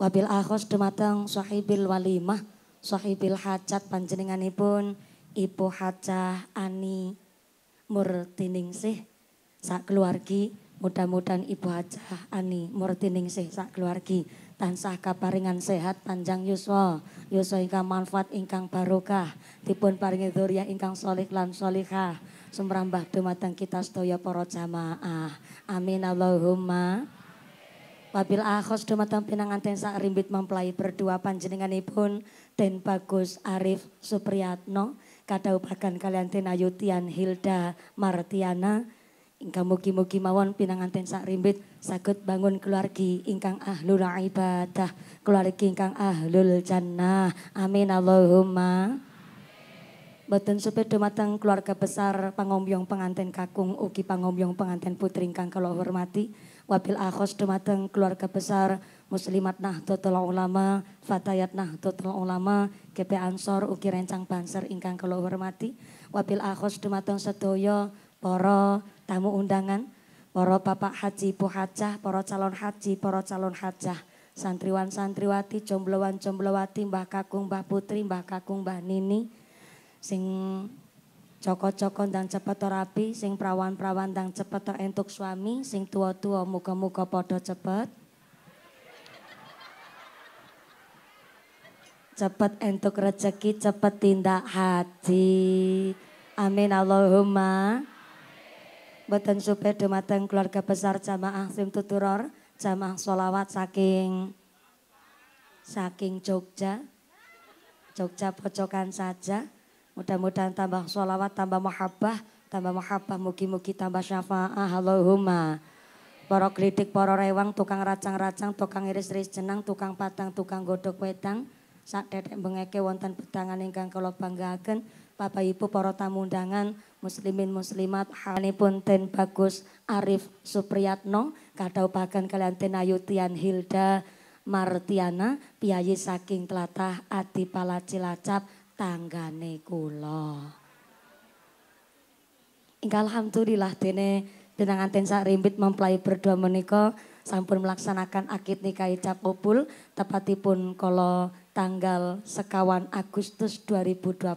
wabil akhos dumateng sahibil walimah sahibil hajat panjenenganipun Ibu Hajah Ani Murtiningsih sak keluargi mudah-mudahan Ibu Hajah Ani Murtiningsih sak keluargi tansah kaparingan sehat panjang yuswa yuswa ingkang manfaat ingkang barokah dipun paringi dzurriya ingkang solih lan solihah sumrambah dumateng kita sedaya para jamaah amin Allahumma Wabil ahos dumateng pinanganten sak rimbit mempelai berdua panjenenganipun Den Bagus Arif Supriyatno upakan kalian Den Ayu Hilda Martiana ingkang mugi-mugi mawon pinanganten sak rimbit sakut bangun keluargi ingkang ahlul ibadah, keluargi ingkang ahlul jannah. Amin Allahumma. Boten supir dumateng keluarga besar pangombyong pengantin kakung ugi pangombyong pengantin putri ingkang kula hormati wabil akhos dumateng keluarga besar muslimat nahdlatul ulama fatayat nahdlatul ulama GP Ansor ugi rencang banser ingkang kula hormati wabil akhos dumateng sedaya para tamu undangan para bapak haji bu hajah para calon haji para calon hajah santriwan santriwati jomblowan jomblowati mbah kakung mbah putri mbah kakung mbah nini sing Joko-joko dan cepat terapi, sing perawan-perawan dan cepat terentuk suami, sing tua-tua muka-muka podo cepet. Cepet entuk rezeki, cepet tindak hati, Amin Allahumma. Boten supaya dumateng keluarga besar jamaah Sim Tuturor, jamaah solawat saking saking Jogja. Jogja pojokan saja. Mudah-mudahan tambah sholawat, tambah mahabbah, tambah mahabbah, mugi-mugi tambah syafa'ah. Allahumma. porok kritik, porok rewang, tukang racang-racang, tukang iris-iris jenang, tukang patang, tukang godok wedang. saat dedek bengeke wonten petangan ingkang kula banggaken. Bapak Ibu para tamu undangan, muslimin muslimat, halipun ten bagus Arif Supriyatno, kadhaupaken kalian ten ayutian Hilda Martiana, piyayi saking tlatah Adipala Cilacap, tanggane kula. Ingkang alhamdulillah dene tenangan ten sak rimbit mempelai berdua menika sampun melaksanakan akid nikah ijab obul tepatipun kala tanggal sekawan Agustus 2021.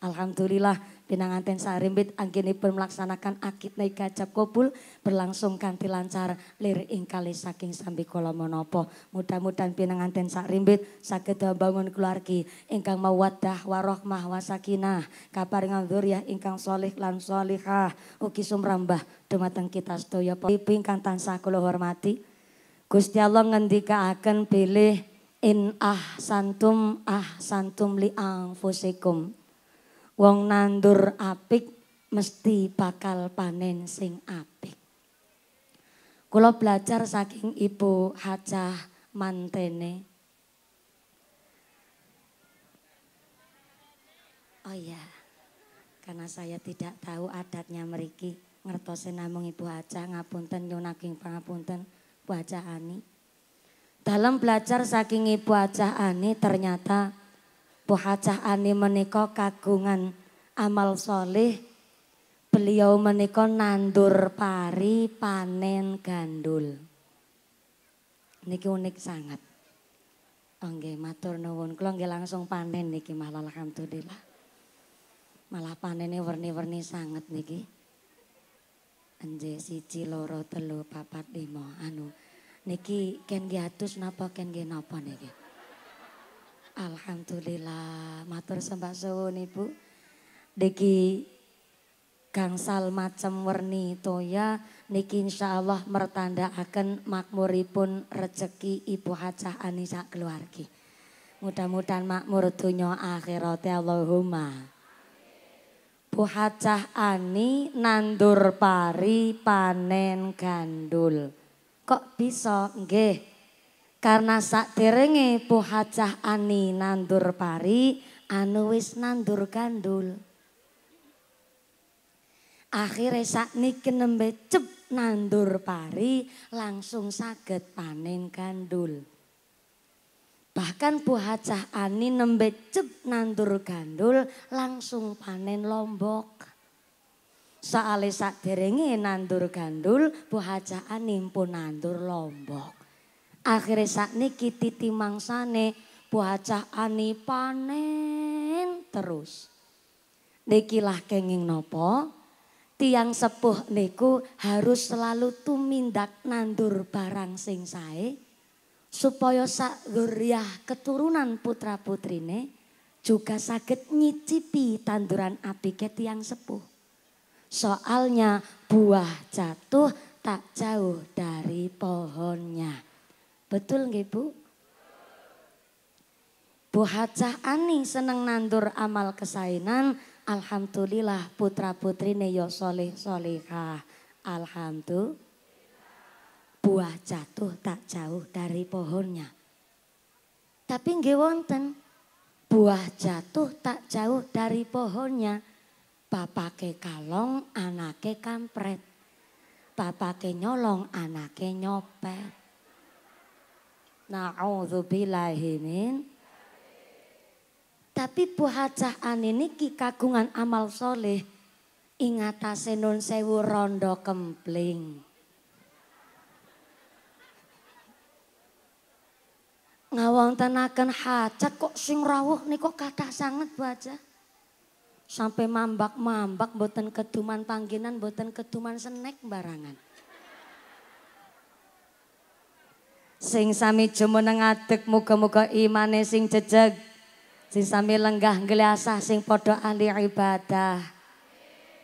Alhamdulillah pinanganten sarimbit anggenipun melaksanakan akid naik gajab kobul berlangsung kanti lancar lir ingkali saking sambi kolam monopo mudah-mudahan pinanganten sarimbit saged bangun keluarki ingkang mawaddah warohmah wasakinah kaparingan ya ingkang solih lan solihah uki sumrambah dumateng kita sedaya ingkang tansah kulo hormati Gusti Allah akan pilih in ah santum ah santum li ang fusikum. Wong nandur apik mesti bakal panen sing apik. Kulo belajar saking Ibu Hajah Mantene. Oh iya, karena saya tidak tahu adatnya meriki. ngertose namung Ibu Hajah, ngapunten, nyunaking pangapunten, Bu Hajah Ani. Dalam belajar saking Ibu Hajah Ani ternyata Bu Ani menika kagungan amal soleh. Beliau menika nandur pari panen gandul. Niki unik sangat. Oke, matur nuwun. Kula nggih langsung panen niki malah alhamdulillah. Malah panennya warni-warni sangat niki. Anje siji loro telu papat limo anu niki ken nggih atus napa ken nggih napa niki. Alhamdulillah, matur sembah suwun Ibu. Niki gangsal macem werni toya niki mertanda akan makmuripun rezeki Ibu Hajah Anisa keluarki. Mudah-mudahan makmur akhirat ya Allahumma. Bu Hajah Ani nandur pari panen gandul. Kok bisa nggih? Karena sak Bu Hajah Ani nandur pari anu wis nandur gandul. sak sakniki nembe cep nandur pari langsung saged panen gandul. Bahkan Bu Ani nembe cep nandur gandul langsung panen lombok. sak sakderenge nandur gandul Bu Ani pun nandur lombok. Akhirnya saat sakniki titi mangsane buah ani panen terus. Niki lah kenging nopo? Tiang sepuh niku harus selalu tumindak nandur barang sing sae supaya sak guriah keturunan putra putrine juga sakit nyicipi tanduran api ke tiang sepuh. Soalnya buah jatuh tak jauh dari pohonnya. Betul nggih Bu? Bu Hacah Ani seneng nandur amal kesainan. Alhamdulillah putra putri yo ya soleh solehah. Alhamdulillah. Buah jatuh tak jauh dari pohonnya. Tapi nggih wonten buah jatuh tak jauh dari pohonnya. Bapake kalong, anak ke kampret. Bapake nyolong, anak ke nyopet. Na'udzubillahi min. Tapi Bu Hajah ini niki kagungan amal soleh. Ingatase nun sewu rondo kempling. tenakan hajat kok sing rawuh nih kok kata sangat baca Sampai mambak-mambak boten keduman pangginan boten keduman senek barangan. Sing sami jumeneng adeg muga-muga imane sing jejeg. Sing sami lenggah ngeliasah sing padha ahli ibadah.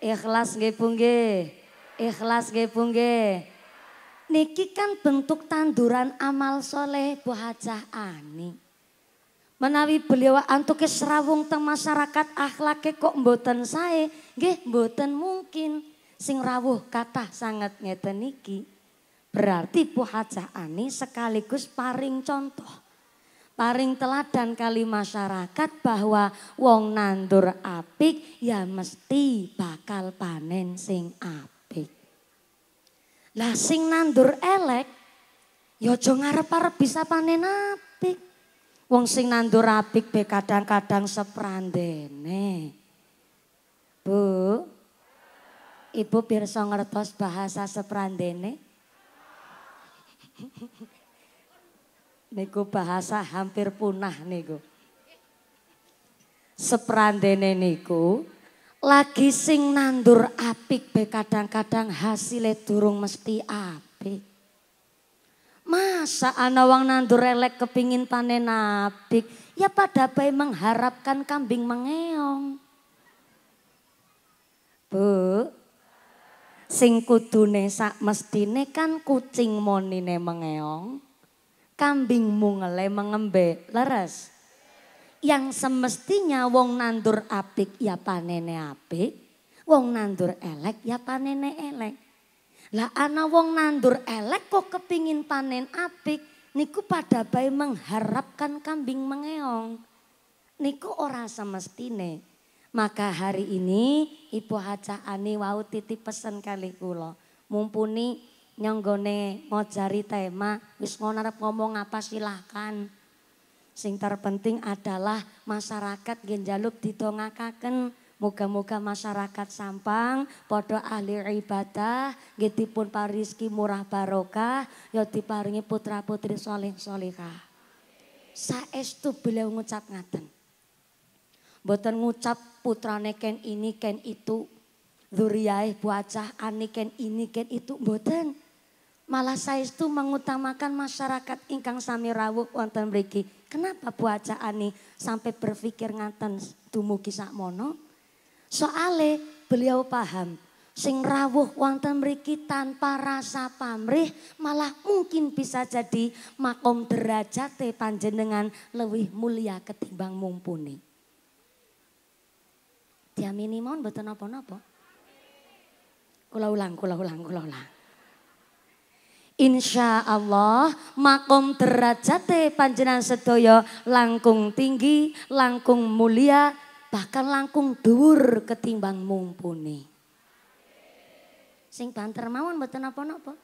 Ikhlas nggih pungge, Ikhlas nggih pungge. Niki kan bentuk tanduran amal soleh Bu Hajah Ani. Menawi beliau antuke serawung teng masyarakat akhlak kok mboten sae, nggih mboten mungkin sing rawuh kathah sanget ngeten niki. Berarti Hajah Ani sekaligus paring contoh. Paring teladan kali masyarakat bahwa wong nandur apik ya mesti bakal panen sing apik. Lah sing nandur elek ya aja ngarep-arep bisa panen apik. Wong sing nandur apik be kadang-kadang seprandene. Bu, Ibu pirsa ngertos bahasa seprandene? niku bahasa hampir punah niku. Seprandene niku lagi sing nandur apik be kadang-kadang hasilnya durung mesti apik. Masa ana wong nandur elek kepingin panen apik, ya pada bayi mengharapkan kambing mengeong. Bu, Sing kudune sak mestine kan kucing monine mengeong, kambing mungele mengembe, leres. Yang semestinya wong nandur apik ya panene apik, wong nandur elek ya panene elek. Lah ana wong nandur elek kok kepingin panen apik, niku pada bayi mengharapkan kambing mengeong. Niku ora semestine. Maka hari ini Ibu Haca Ani wau titip pesen kali kula. Mumpuni nyonggone ngojari tema wis ngonarep ngomong apa silahkan. Sing terpenting adalah masyarakat genjaluk didongakaken. Moga-moga masyarakat Sampang podo ahli ibadah getipun pariski murah barokah ya diparingi putra-putri soleh solihah. Saestu beliau ngucap ngaten. Boten ngucap putrane ken ini ken itu. Zuriyai buacah ani ken ini ken itu. boten Malah saya itu mengutamakan masyarakat ingkang sami rawuh wonten mriki. Kenapa buacah ani sampai berpikir nganten dumugi sakmono? Soale beliau paham sing rawuh wonten mriki tanpa rasa pamrih malah mungkin bisa jadi makom derajate panjenengan lebih mulia ketimbang mumpuni. Diamini mawon mboten napa-napa. Kula ulang, kula ulang, kula ulang. Insya Allah makom derajate panjenan sedoyo langkung tinggi, langkung mulia, bahkan langkung dhuwur ketimbang mumpuni. Sing banter mawon mboten napa-napa.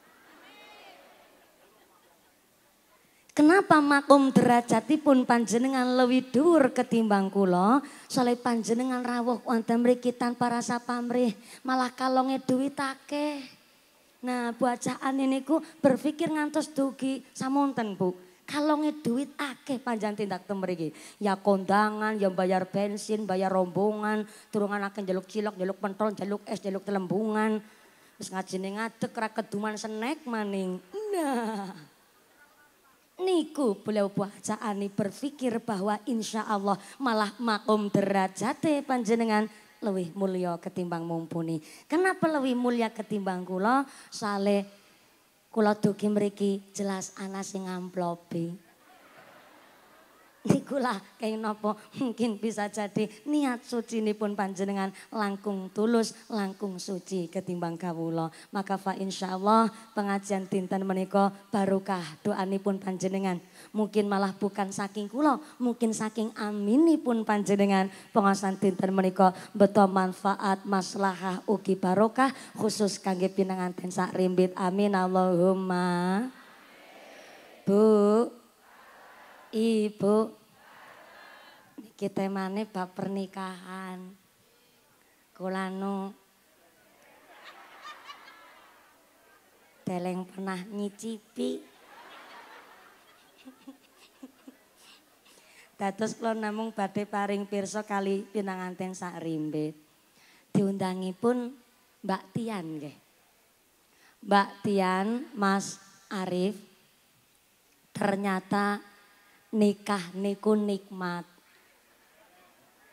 Kenapa makom derajatipun panjenengan lebih dur ketimbang kulo soalnya panjenengan rawuh wonten mriki tanpa rasa pamrih, malah kalonge duit akeh. Nah, ini ku berpikir ngantos dugi samonten, Bu. Kalonge duit akeh panjang tindak temeriki. Ya kondangan, ya bayar bensin, bayar rombongan, turungan akan jeluk cilok, jeluk pentol, jeluk es, jeluk telembungan. Terus ngajine ngadek ra keduman senek maning. Nah niku beliau ani berpikir bahwa insya Allah malah makom derajate panjenengan lebih mulia ketimbang mumpuni. Kenapa lebih mulia ketimbang kula? Sale kula dugi mriki jelas ana sing amplopi nikulah kayak nopo mungkin bisa jadi niat suci ini pun panjenengan langkung tulus, langkung suci ketimbang kawulo. Maka fa Allah pengajian tinta barukah doa ini pun panjenengan. Mungkin malah bukan saking kulo mungkin saking pun panjenengan pengasan tinta meniko betul manfaat maslahah uki barokah khusus kangge pinangan sak rimbit. Amin Allahumma. Bu, Ibu. kita temane bab pernikahan. Kula deleng pernah nyicipi. Dados kula namung badhe paring pirsa kali pinanganten sak rimbit. Diundangipun Mbak Tian nggih. Mbak Tian, Mas Arif ternyata nikah niku nikmat.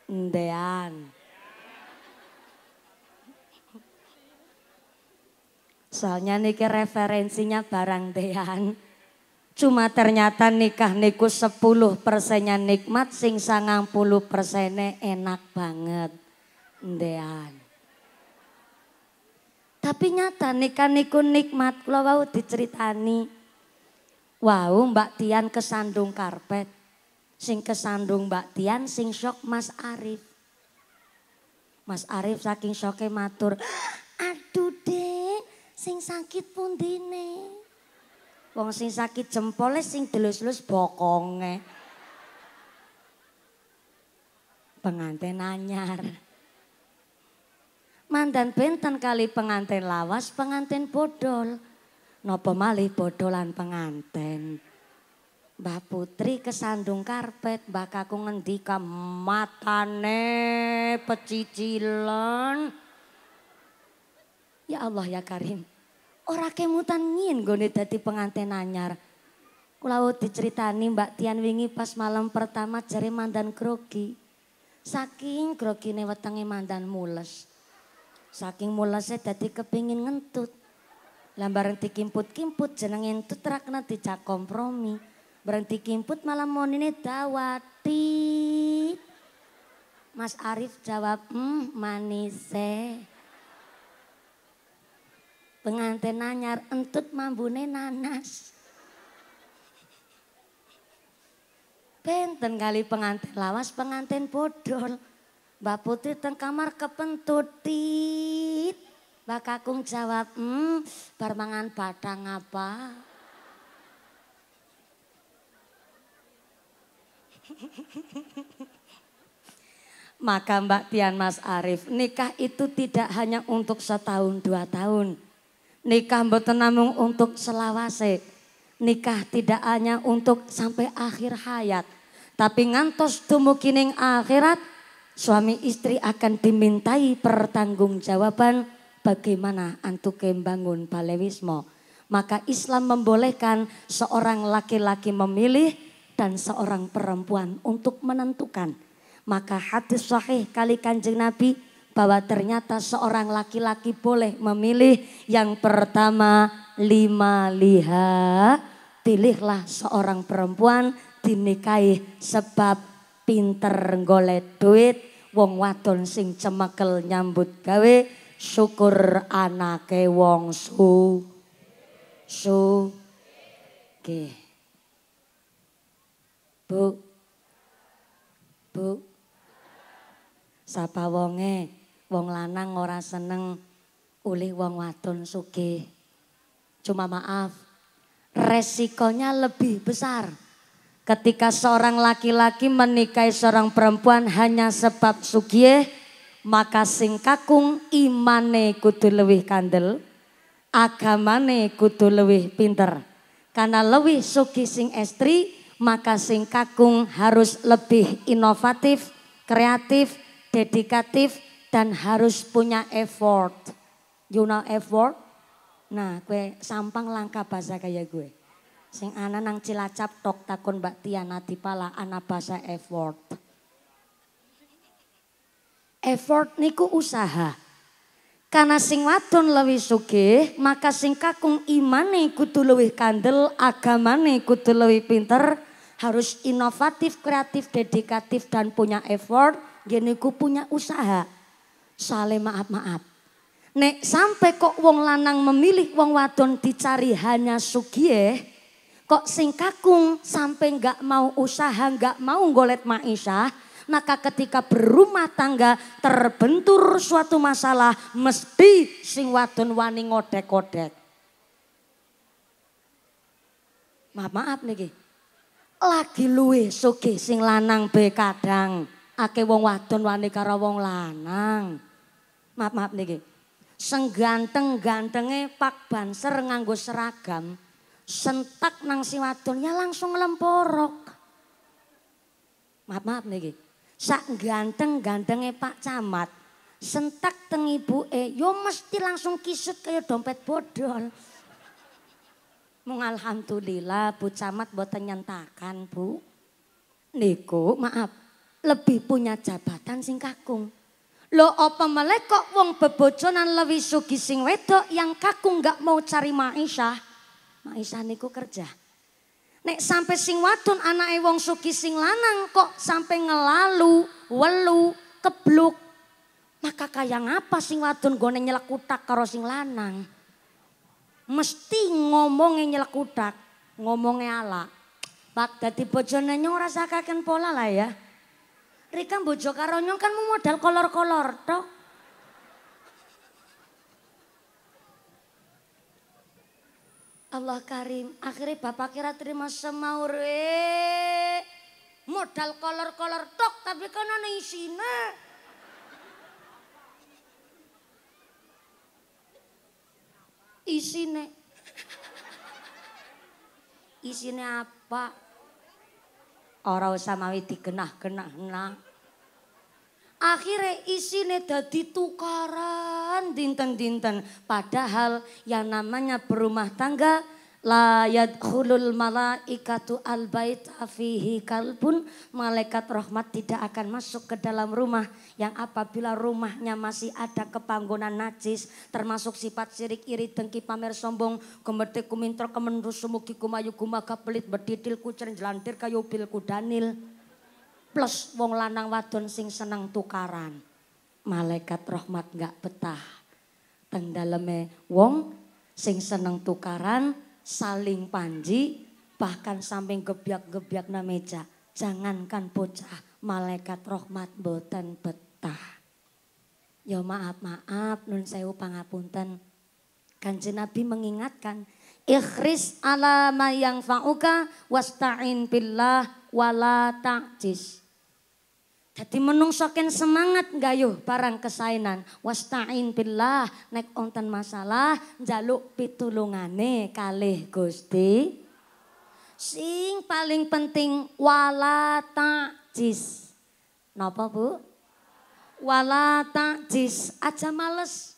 Ndean. Soalnya niki referensinya barang dean. Cuma ternyata nikah niku 10 persennya nikmat, sing sangang puluh persennya enak banget. Ndean. Tapi nyata nikah niku nikmat, kalau mau diceritani. Wow, Mbak Tian kesandung karpet. Sing kesandung Mbak Tian, sing shock Mas Arif. Mas Arif saking shocknya matur. Aduh dek, sing sakit pun dine. Wong sing sakit jempolnya sing delus telus bokonge. Pengantin anyar. Mandan benten kali pengantin lawas, pengantin bodol. Nopo malih bodolan penganten. mbak Putri kesandung karpet, mbak Kaku ngendika matane pecicilan. Ya Allah ya Karim. Ora kemutan ngin gone dadi penganten anyar. Kula diceritani Mbak Tian wingi pas malam pertama jare mandan kroki, Saking grogine wetenge mandan mules. Saking mulese dadi kepingin ngentut. Lah berhenti kimput-kimput jeneng terak nanti cak kompromi. Berhenti kimput malam monine dawati. Mas Arif jawab, hmm manise. Pengantin nanyar entut mambune nanas. Benten kali pengantin lawas, pengantin bodol. Mbak Putri tengkamar kamar kepentut Mbak Kakung jawab, hmm, barmangan batang apa? Maka Mbak Tian Mas Arif, nikah itu tidak hanya untuk setahun dua tahun. Nikah mboten namung untuk selawase. Nikah tidak hanya untuk sampai akhir hayat. Tapi ngantos tumukining akhirat, suami istri akan dimintai pertanggungjawaban bagaimana antuke membangun palewismo. Maka Islam membolehkan seorang laki-laki memilih dan seorang perempuan untuk menentukan. Maka hadis sahih kali kanjeng Nabi bahwa ternyata seorang laki-laki boleh memilih yang pertama lima liha. Pilihlah seorang perempuan dinikahi sebab pinter golek duit. Wong wadon sing cemakel nyambut gawe syukur anake wong su su ge Bu. Bu. Sapa wonge? Wong lanang ora seneng uli wong wadon suge Cuma maaf, resikonya lebih besar. Ketika seorang laki-laki menikahi seorang perempuan hanya sebab sugih, maka sing kakung imane kudu lewih kandel, agamane kudu lewih pinter. Karena lewih sugi sing estri, maka sing kakung harus lebih inovatif, kreatif, dedikatif, dan harus punya effort. You know effort? Nah, gue sampang langka bahasa kayak gue. Sing ana nang Cilacap tok takon Mbak Tiana Tipala ana bahasa effort. Effort niku usaha. Karena sing wadon lebih suge, maka sing kakung imane kudu lewi kandel, agamane kudu lewi pinter, harus inovatif, kreatif, dedikatif dan punya effort, gini ku punya usaha. Sale maaf-maaf. Nek sampai kok wong lanang memilih wong wadon dicari hanya sugih, kok sing kakung sampai nggak mau usaha, nggak mau golet maisha, maka ketika berumah tangga terbentur suatu masalah mesti sing wadon wani ngodek-ngodek. Maaf maaf niki. Lagi luwe oke sing lanang be kadang ake wong wadon wani karo wong lanang. Maaf maaf niki. sengganteng gantengnya Pak Banser nganggo seragam sentak nang si wadonnya langsung lemporok. Maaf maaf niki. Sak ganteng gantengnya Pak Camat. Sentak teng e yo mesti langsung kisut kayak dompet bodol. Mung alhamdulillah Bu Camat buat nyentakan, Bu. Niku maaf, lebih punya jabatan sing kakung. Lo apa malah kok wong bebojonan lebih sugi sing wedok yang kakung gak mau cari Maisha. Maisha niku kerja. Nek sampai sing wadon anak wong suki sing lanang kok sampai ngelalu, welu, kebluk. Maka kaya ngapa sing wadon gue nyelak kutak karo sing lanang? Mesti ngomongnya nyelak kutak, ngomongnya ala. Pak dadi bojone nyong kaken pola lah ya. Rika bojo karo nyong kan modal kolor-kolor tok. Allah Karim, akhirnya bapak kira terima semaur eh. Modal kolor-kolor tok tapi kan ana isine. Isine. Isine apa? Ora usah mawi digenah-genah nang. Akhirnya isine dadi tukaran dinten-dinten. Padahal yang namanya berumah tangga layat hulul malaikatu al bait fihi kalbun malaikat rahmat tidak akan masuk ke dalam rumah yang apabila rumahnya masih ada kepanggonan najis termasuk sifat sirik iri dengki pamer sombong kemerti kumintro kemenrus sumugi kumayu kumaga pelit berdidil kucer jelantir kayu bil danil plus wong lanang wadon sing seneng tukaran. Malaikat rahmat gak betah. Teng daleme wong sing seneng tukaran, saling panji, bahkan samping gebyak-gebyak na meja. Jangankan bocah, malaikat rahmat boten betah. Ya maaf-maaf, nun sewu pangapunten. Kanjeng Nabi mengingatkan, ikhris ala yang fa'uka wasta'in billah wala ta'jis. Jadi menungso semangat gayuh barang kesainan. Wasta'in billah naik onten masalah jaluk pitulungane kalih Gusti. Sing paling penting wala takjis. Napa Bu? Wala takjis aja males.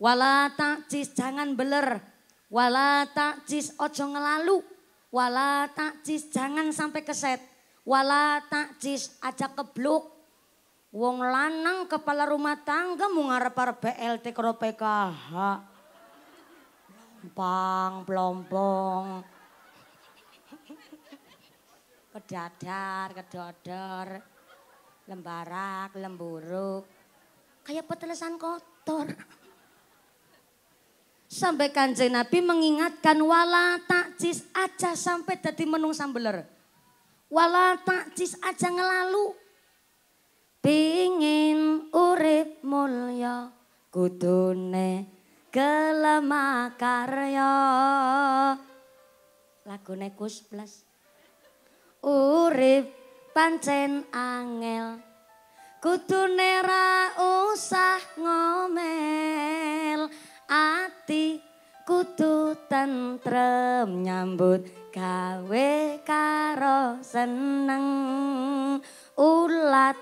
Wala takjis jangan beler. Wala takjis ojo ngelalu. Wala takjis jangan sampai keset wala takjis aja kebluk. Wong lanang kepala rumah tangga mau ngarep-arep BLT karo PKH. Pang, plompong. Kedadar, kedodor. Lembarak, lemburuk. Kayak petelesan kotor. Sampai kanjeng Nabi mengingatkan wala takjis aja sampai jadi menung sambeler. Walau takcis aja ngelalu. Pingin urip mulia kudune kelemakarya. Lagune kus plus. Urip pancen angel kudune ra usah ngomel. Ati kudu tentrem nyambut gawe karo seneng ulat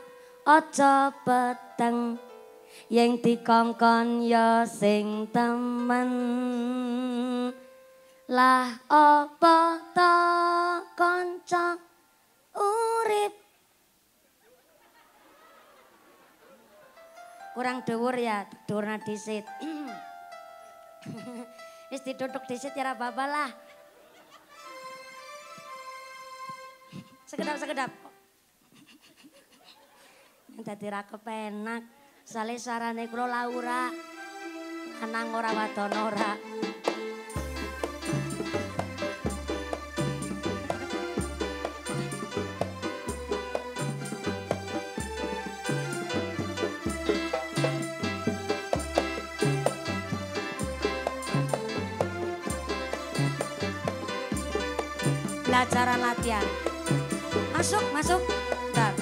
aja peteng yen dikongkon ya sing temen lah apa to kanca urip kurang dhuwur ya dhuwur nadisit wis diduduk dhisit ya ora sekedap sekedap. Jadi ra penak saling sarane kulo Laura. anang ora watonora ora. acara latihan. Masuk, masuk. Bentar.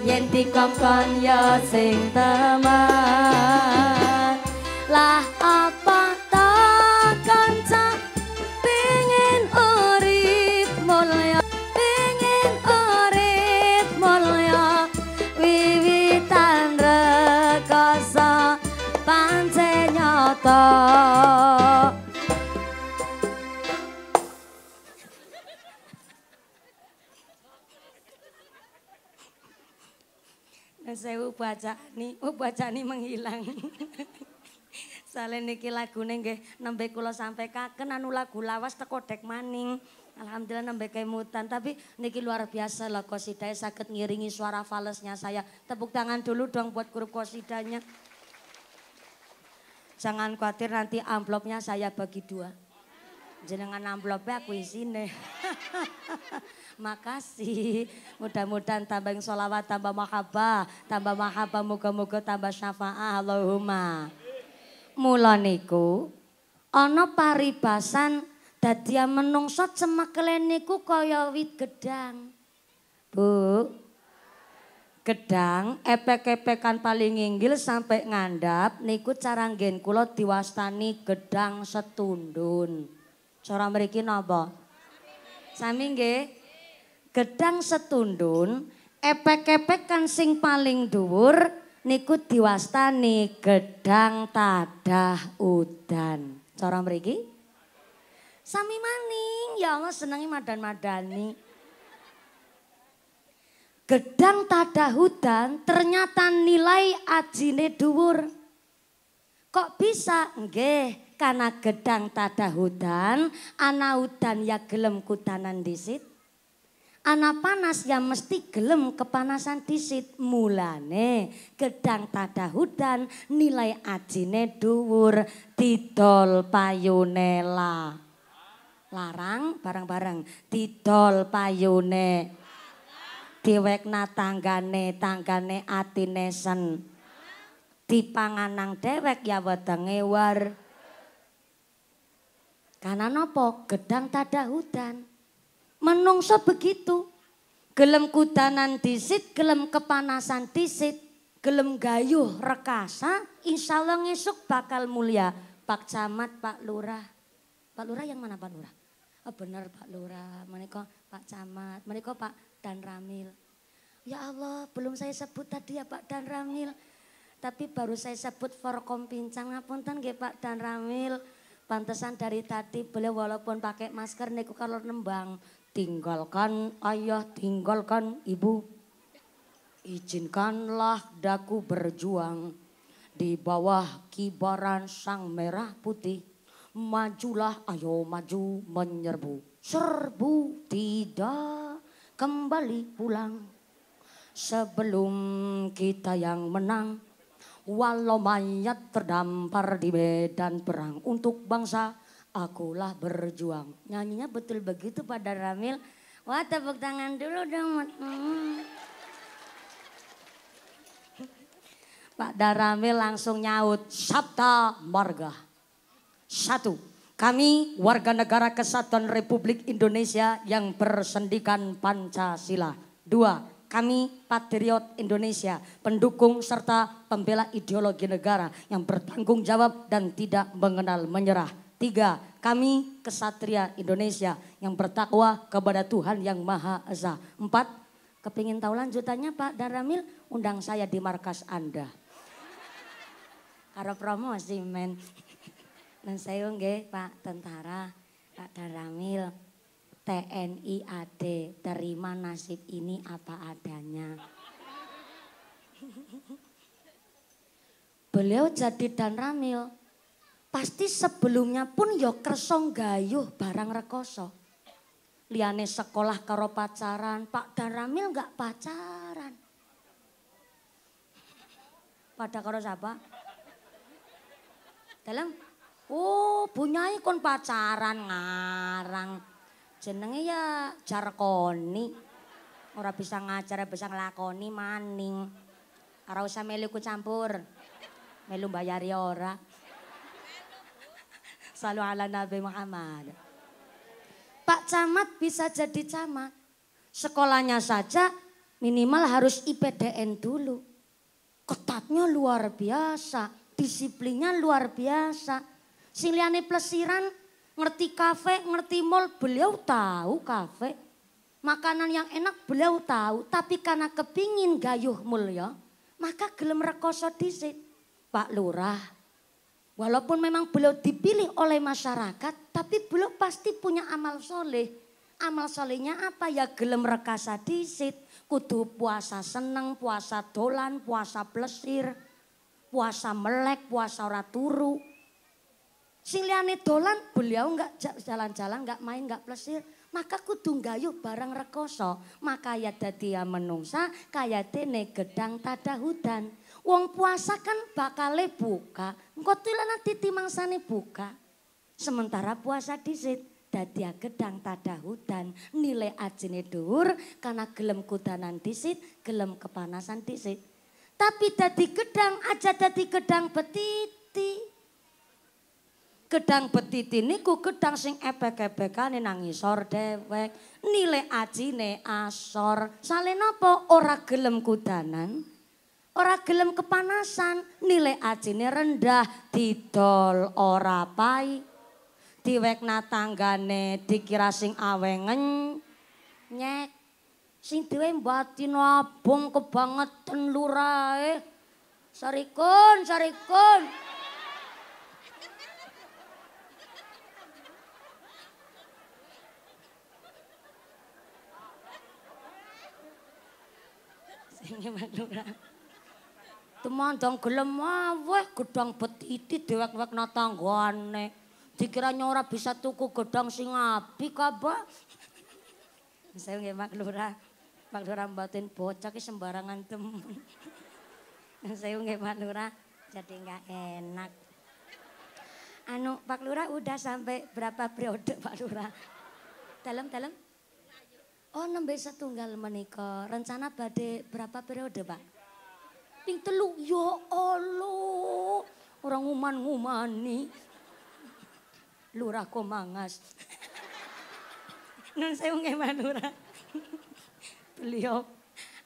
Yen dikongkon yo sing teman. Lah Jani. Oh buat menghilang. Saleh niki lagune nggih nembe kula sampekaken anu lagu lawas teko dek maning. Alhamdulillah nembe kemutan tapi niki luar biasa lah kosidae sakit ngiringi suara falesnya saya. Tepuk tangan dulu dong buat grup kosidanya. Jangan khawatir nanti amplopnya saya bagi dua. Jenengan amplopnya aku isine. Makasih. Mudah-mudahan tambah sholawat, tambah mahabbah. Tambah mahabbah, moga-moga tambah syafa'ah. Allahumma. mulaniku ono ana paribasan dadi menungsa cemekelen niku kaya wit gedang. Bu, gedang epek-epekan paling sampai ngandap niku cara nggen diwastani gedang setundun. Cara mriki napa? Sami nggih? gedang setundun epek-epek kan sing paling dhuwur niku nih gedang tadah udan. Cara mriki? Sami maning, ya Allah senengi madan-madani. Gedang tadah udan ternyata nilai ajine dhuwur. Kok bisa? Nggih, karena gedang tadah hutan, ana hutan ya gelem di situ. Anak panas yang mesti gelem kepanasan disit mulane gedang tada hutan nilai ajine duwur didol payune la. Larang bareng-bareng didol payune. Diwekna tanggane, tanggane atine sen. Dipanganang dewek ya wedenge war. Karena nopo gedang tada hutan. Menungso begitu. Gelem kudanan disit, gelem kepanasan disit, gelem gayuh rekasa, insya Allah ngesuk bakal mulia. Pak Camat, Pak Lurah. Pak Lurah yang mana Pak Lurah? Oh bener Pak Lurah, mereka Pak Camat, mereka Pak Dan Ramil. Ya Allah, belum saya sebut tadi ya Pak Dan Ramil. Tapi baru saya sebut Forkom Pincang, ngapunten nggih Pak Dan Ramil. Pantesan dari tadi beliau walaupun pakai masker niku kalau nembang Tinggalkan ayah, tinggalkan ibu. Izinkanlah daku berjuang di bawah kibaran sang merah putih. Majulah, ayo maju menyerbu. Serbu tidak kembali pulang. Sebelum kita yang menang, walau mayat terdampar di medan perang untuk bangsa akulah berjuang. Nyanyinya betul begitu pada Ramil. Wah tepuk tangan dulu dong. Hmm. Pak Daramil langsung nyaut Sabta Marga. Satu, kami warga negara kesatuan Republik Indonesia yang bersendikan Pancasila. Dua, kami patriot Indonesia, pendukung serta pembela ideologi negara yang bertanggung jawab dan tidak mengenal menyerah. Tiga, kami kesatria Indonesia yang bertakwa kepada Tuhan yang Maha Esa. Empat, kepingin tahu lanjutannya Pak Daramil, undang saya di markas Anda. Karo promosi men. Dan saya enggak Pak Tentara, Pak Daramil, TNI AD, terima nasib ini apa adanya. Beliau jadi dan ramil pasti sebelumnya pun yo ya kersong gayuh barang rekoso. Liane sekolah karo pacaran, Pak Daramil gak pacaran. Pada karo siapa? Dalam? Oh, bunyai kon pacaran ngarang. Jenenge ya Jarkoni. Ora bisa ngajar, bisa ngelakoni maning. Ora usah melu campur. Melu bayari ora. Salu ala Nabi Muhammad. Pak Camat bisa jadi camat. Sekolahnya saja minimal harus IPDN dulu. Ketatnya luar biasa, disiplinnya luar biasa. Sing plesiran ngerti kafe, ngerti mall, beliau tahu kafe. Makanan yang enak beliau tahu, tapi karena kepingin gayuh mulia, ya, maka gelem rekoso disit. Pak Lurah, Walaupun memang beliau dipilih oleh masyarakat, tapi beliau pasti punya amal soleh. Amal solehnya apa ya? Gelem rekasa disit, kudu puasa seneng, puasa dolan, puasa plesir, puasa melek, puasa raturu. turu. dolan beliau enggak jalan-jalan, enggak main, enggak plesir. Maka kudu gayuh barang rekoso, maka ya dadi ya menungsa, kaya dene gedang tadahudan. Wong puasa kan bakal buka, engko tilana titi mangsane buka. Sementara puasa disit dadi gedang hutan nilai ajine dhuwur karena gelem kudanan disit, gelem kepanasan disit. Tapi dadi gedang aja dadi gedang betiti. Gedang betiti niku gedang sing epek-epekane nang isor dewek, nilai ajine asor. Sale apa ora gelem kudanan? ora gelem kepanasan, nilai acine rendah, didol ora pai. Diwekna tanggane dikira sing awengen nyek. Sing duwe mbatin abung kebangetan lurae. Sarikun, sarikun. Sing nyemak lurae. Tumandang gelem weh gedang betiti dewek-wek na tanggane. Dikiranya ora bisa tuku gedang sing abi kabeh. Saya nggih Mak lura, Mak lura mboten bocah ki sembarangan temen. Saya nggih Mak lura, jadi nggak enak. Anu Pak lura udah sampai berapa periode Pak lura? Dalam dalam? Oh nembe setunggal menikah. Rencana badai berapa periode Pak? ping telu ya Allah orang nguman ngumani lurah kok mangas nun saya Pak Lurah. beliau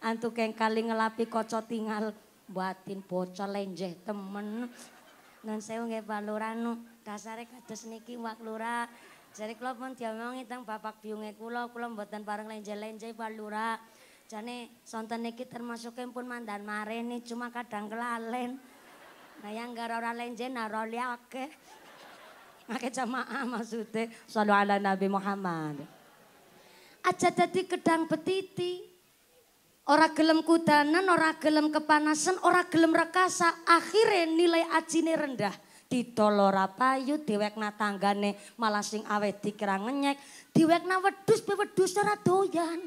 antuk keng kali ngelapi kocok tinggal buatin bocor lenjeh temen nun saya nggak madura nu dasare kados niki wak Lurah. jadi kalau pun dia mau ngitung bapak biungnya kulo kulo buatan bareng lenjeh lenjeh Pak Lurah. Jane sonten niki termasuk pun mandan mare nih, cuma kadang kelalen. Nah yang gara orang lain ora liake. Maka jamaah maksudnya selalu ala Nabi Muhammad. Aja tadi kedang petiti. orang gelem kudanan, orang gelem kepanasan, orang gelem rekasa. Akhirnya nilai ajine rendah. didol payu diwekna tanggane malah sing awet dikira ngenyek diwekna wedus pe wedhus doyan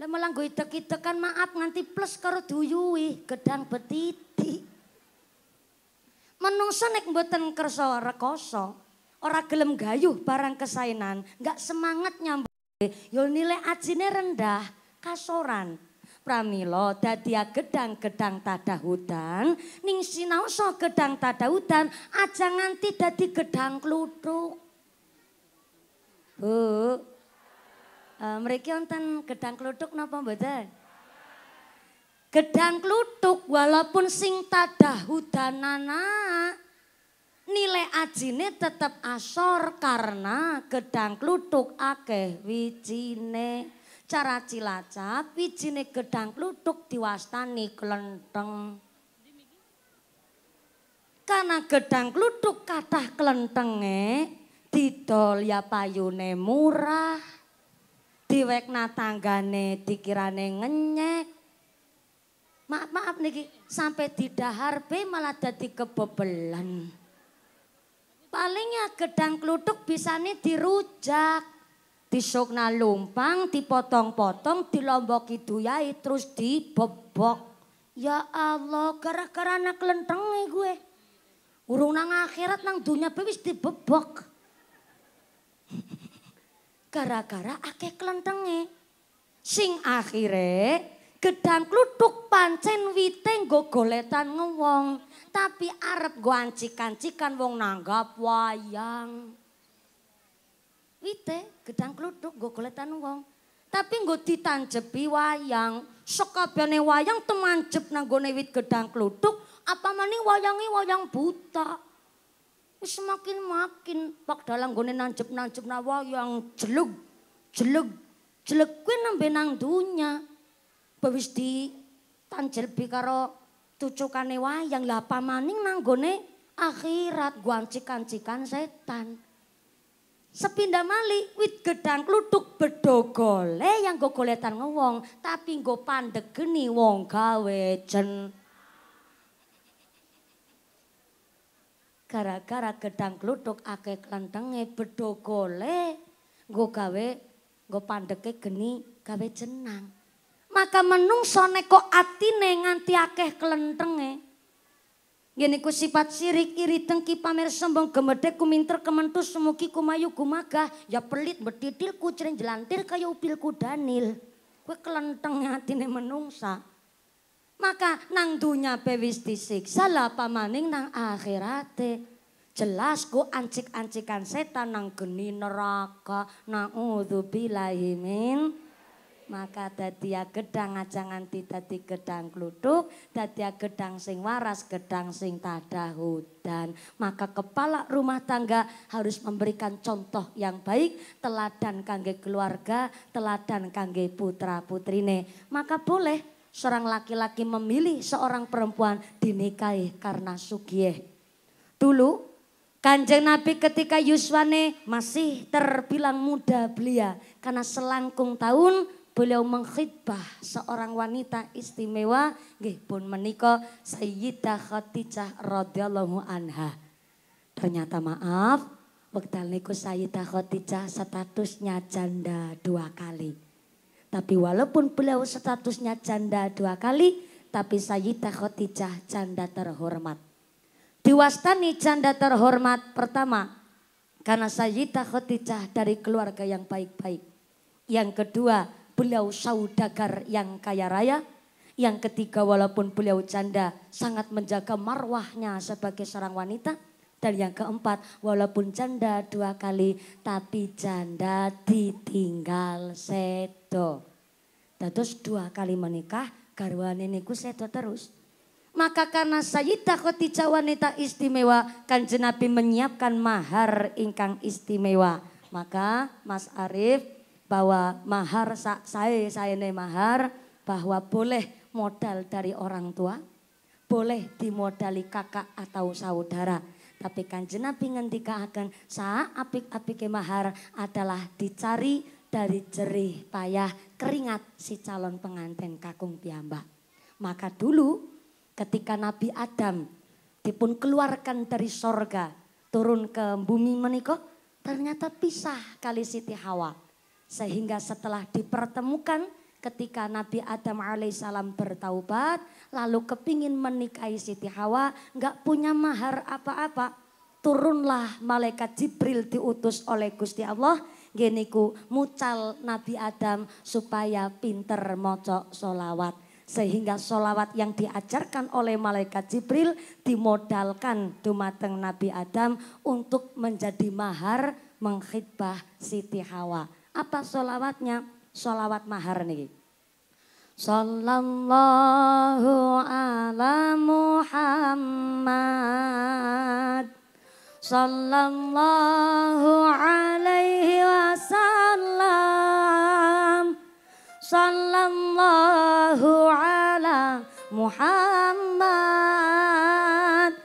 lah malah gue idek kan maaf nganti plus karo duyui gedang betiti. Menungso nek mboten kersa rekoso, ora gelem gayuh barang kesainan, nggak semangat nyambut. Yo nilai ajine rendah, kasoran. pramilo dadia gedang-gedang tadah hutan, ning sinaosa gedang tadah hutan, aja nganti dadi gedang kluthuk. Uh. Eh, mereka wonten gedang kluthuk napa mboten? Gedang kluthuk walaupun sing tadah hudanana nilai ajine tetap asor karena gedang kluthuk akeh wijine. Cara Cilacap wijine gedang kluthuk diwastani kelenteng Karena gedang kluthuk kathah klentenge didol ya payune murah diwekna tanggane dikirane ngenyek. Maaf-maaf niki, sampai didahar be malah jadi kebebelan. Palingnya gedang bisa bisane dirujak. Disokna lumpang, dipotong-potong, dilomboki duyai terus dibebok. Ya Allah, gara-gara anak lenteng e gue. Urung nang akhirat nang dunia be dibebok gara-gara akeh klentenge. Sing akhire gedang kluthuk pancen wite nggo goletan ngewong, tapi arep go ancik-ancikan wong nanggap wayang. Wite gedang kluthuk nggo goletan wong, tapi nggo ditanjepi wayang. Sekabehane wayang temanjep nang gone wit gedang kluthuk, apa maning wayange wayang buta semakin makin pak dalam gone nanjep nanjep nawa yang jeluk jeluk jeluk kue nambe nang dunya bawis di tanjel bi karo tucukane wayang lah pamaning nang gone akhirat guancik-kancikan setan sepindah mali wit gedang bedo bedogole yang gue goletan ngewong tapi nggo pandegeni wong gawe jen gara-gara gedang kluthuk akeh klenthenge bedo gole nggo gawe nggo pandheke geni gawe jenang maka menungso nek kok atine nganti akeh klenthenge ngene ku sifat sirik iri dengki pamer sombong gemedhe kuminter kementus semugi kumayu gumagah ya pelit betitil kucring jelantir kaya upil kudanil kowe klentheng atine menungsa Maka nang dunya pewis wis disiksa pamaning nang akhirate. Jelas ku ancik-ancikan setan nang geni neraka nang na'udzubillahi bilaimin maka dadia gedang aja nganti dadi gedang kluduk, dadia gedang sing waras gedang sing tadahudan maka kepala rumah tangga harus memberikan contoh yang baik teladan kangge keluarga teladan kangge putra putrine maka boleh seorang laki-laki memilih seorang perempuan dinikahi karena sugieh. Dulu Kanjeng Nabi ketika Yuswane masih terbilang muda belia karena selangkung tahun beliau mengkhidbah seorang wanita istimewa nggih pun menika Sayyidah Khadijah radhiyallahu anha. Ternyata maaf, wekdal niku Sayyidah Khadijah statusnya janda dua kali. Tapi walaupun beliau statusnya janda dua kali, tapi Sayyidah Khadijah janda terhormat. Diwastani janda terhormat pertama, karena Sayyidah Khadijah dari keluarga yang baik-baik. Yang kedua, beliau saudagar yang kaya raya. Yang ketiga, walaupun beliau janda, sangat menjaga marwahnya sebagai seorang wanita. Dan yang keempat, walaupun canda dua kali, tapi canda ditinggal sedo. Terus dua kali menikah, garwane niku sedo terus. Maka karena Sayyidah Khadijah wanita istimewa, kan jenapi menyiapkan mahar ingkang istimewa. Maka Mas Arif bahwa mahar saya saya ini mahar bahwa boleh modal dari orang tua, boleh dimodali kakak atau saudara. Tapi kanjeng Nabi akan sah apik-apike kemahar adalah dicari dari jerih payah keringat si calon pengantin kakung piyambak. Maka dulu ketika Nabi Adam dipun keluarkan dari sorga turun ke bumi menikah ternyata pisah kali Siti Hawa. Sehingga setelah dipertemukan ketika Nabi Adam alaihissalam bertaubat, lalu kepingin menikahi Siti Hawa, nggak punya mahar apa-apa. Turunlah malaikat Jibril diutus oleh Gusti Allah, geniku mucal Nabi Adam supaya pinter mocok solawat. Sehingga solawat yang diajarkan oleh malaikat Jibril dimodalkan dumateng Nabi Adam untuk menjadi mahar mengkhidbah Siti Hawa. Apa solawatnya? Solawat mahar nih. Sallallahu ala Muhammad Sallallahu alaihi wasallam Sallallahu ala Muhammad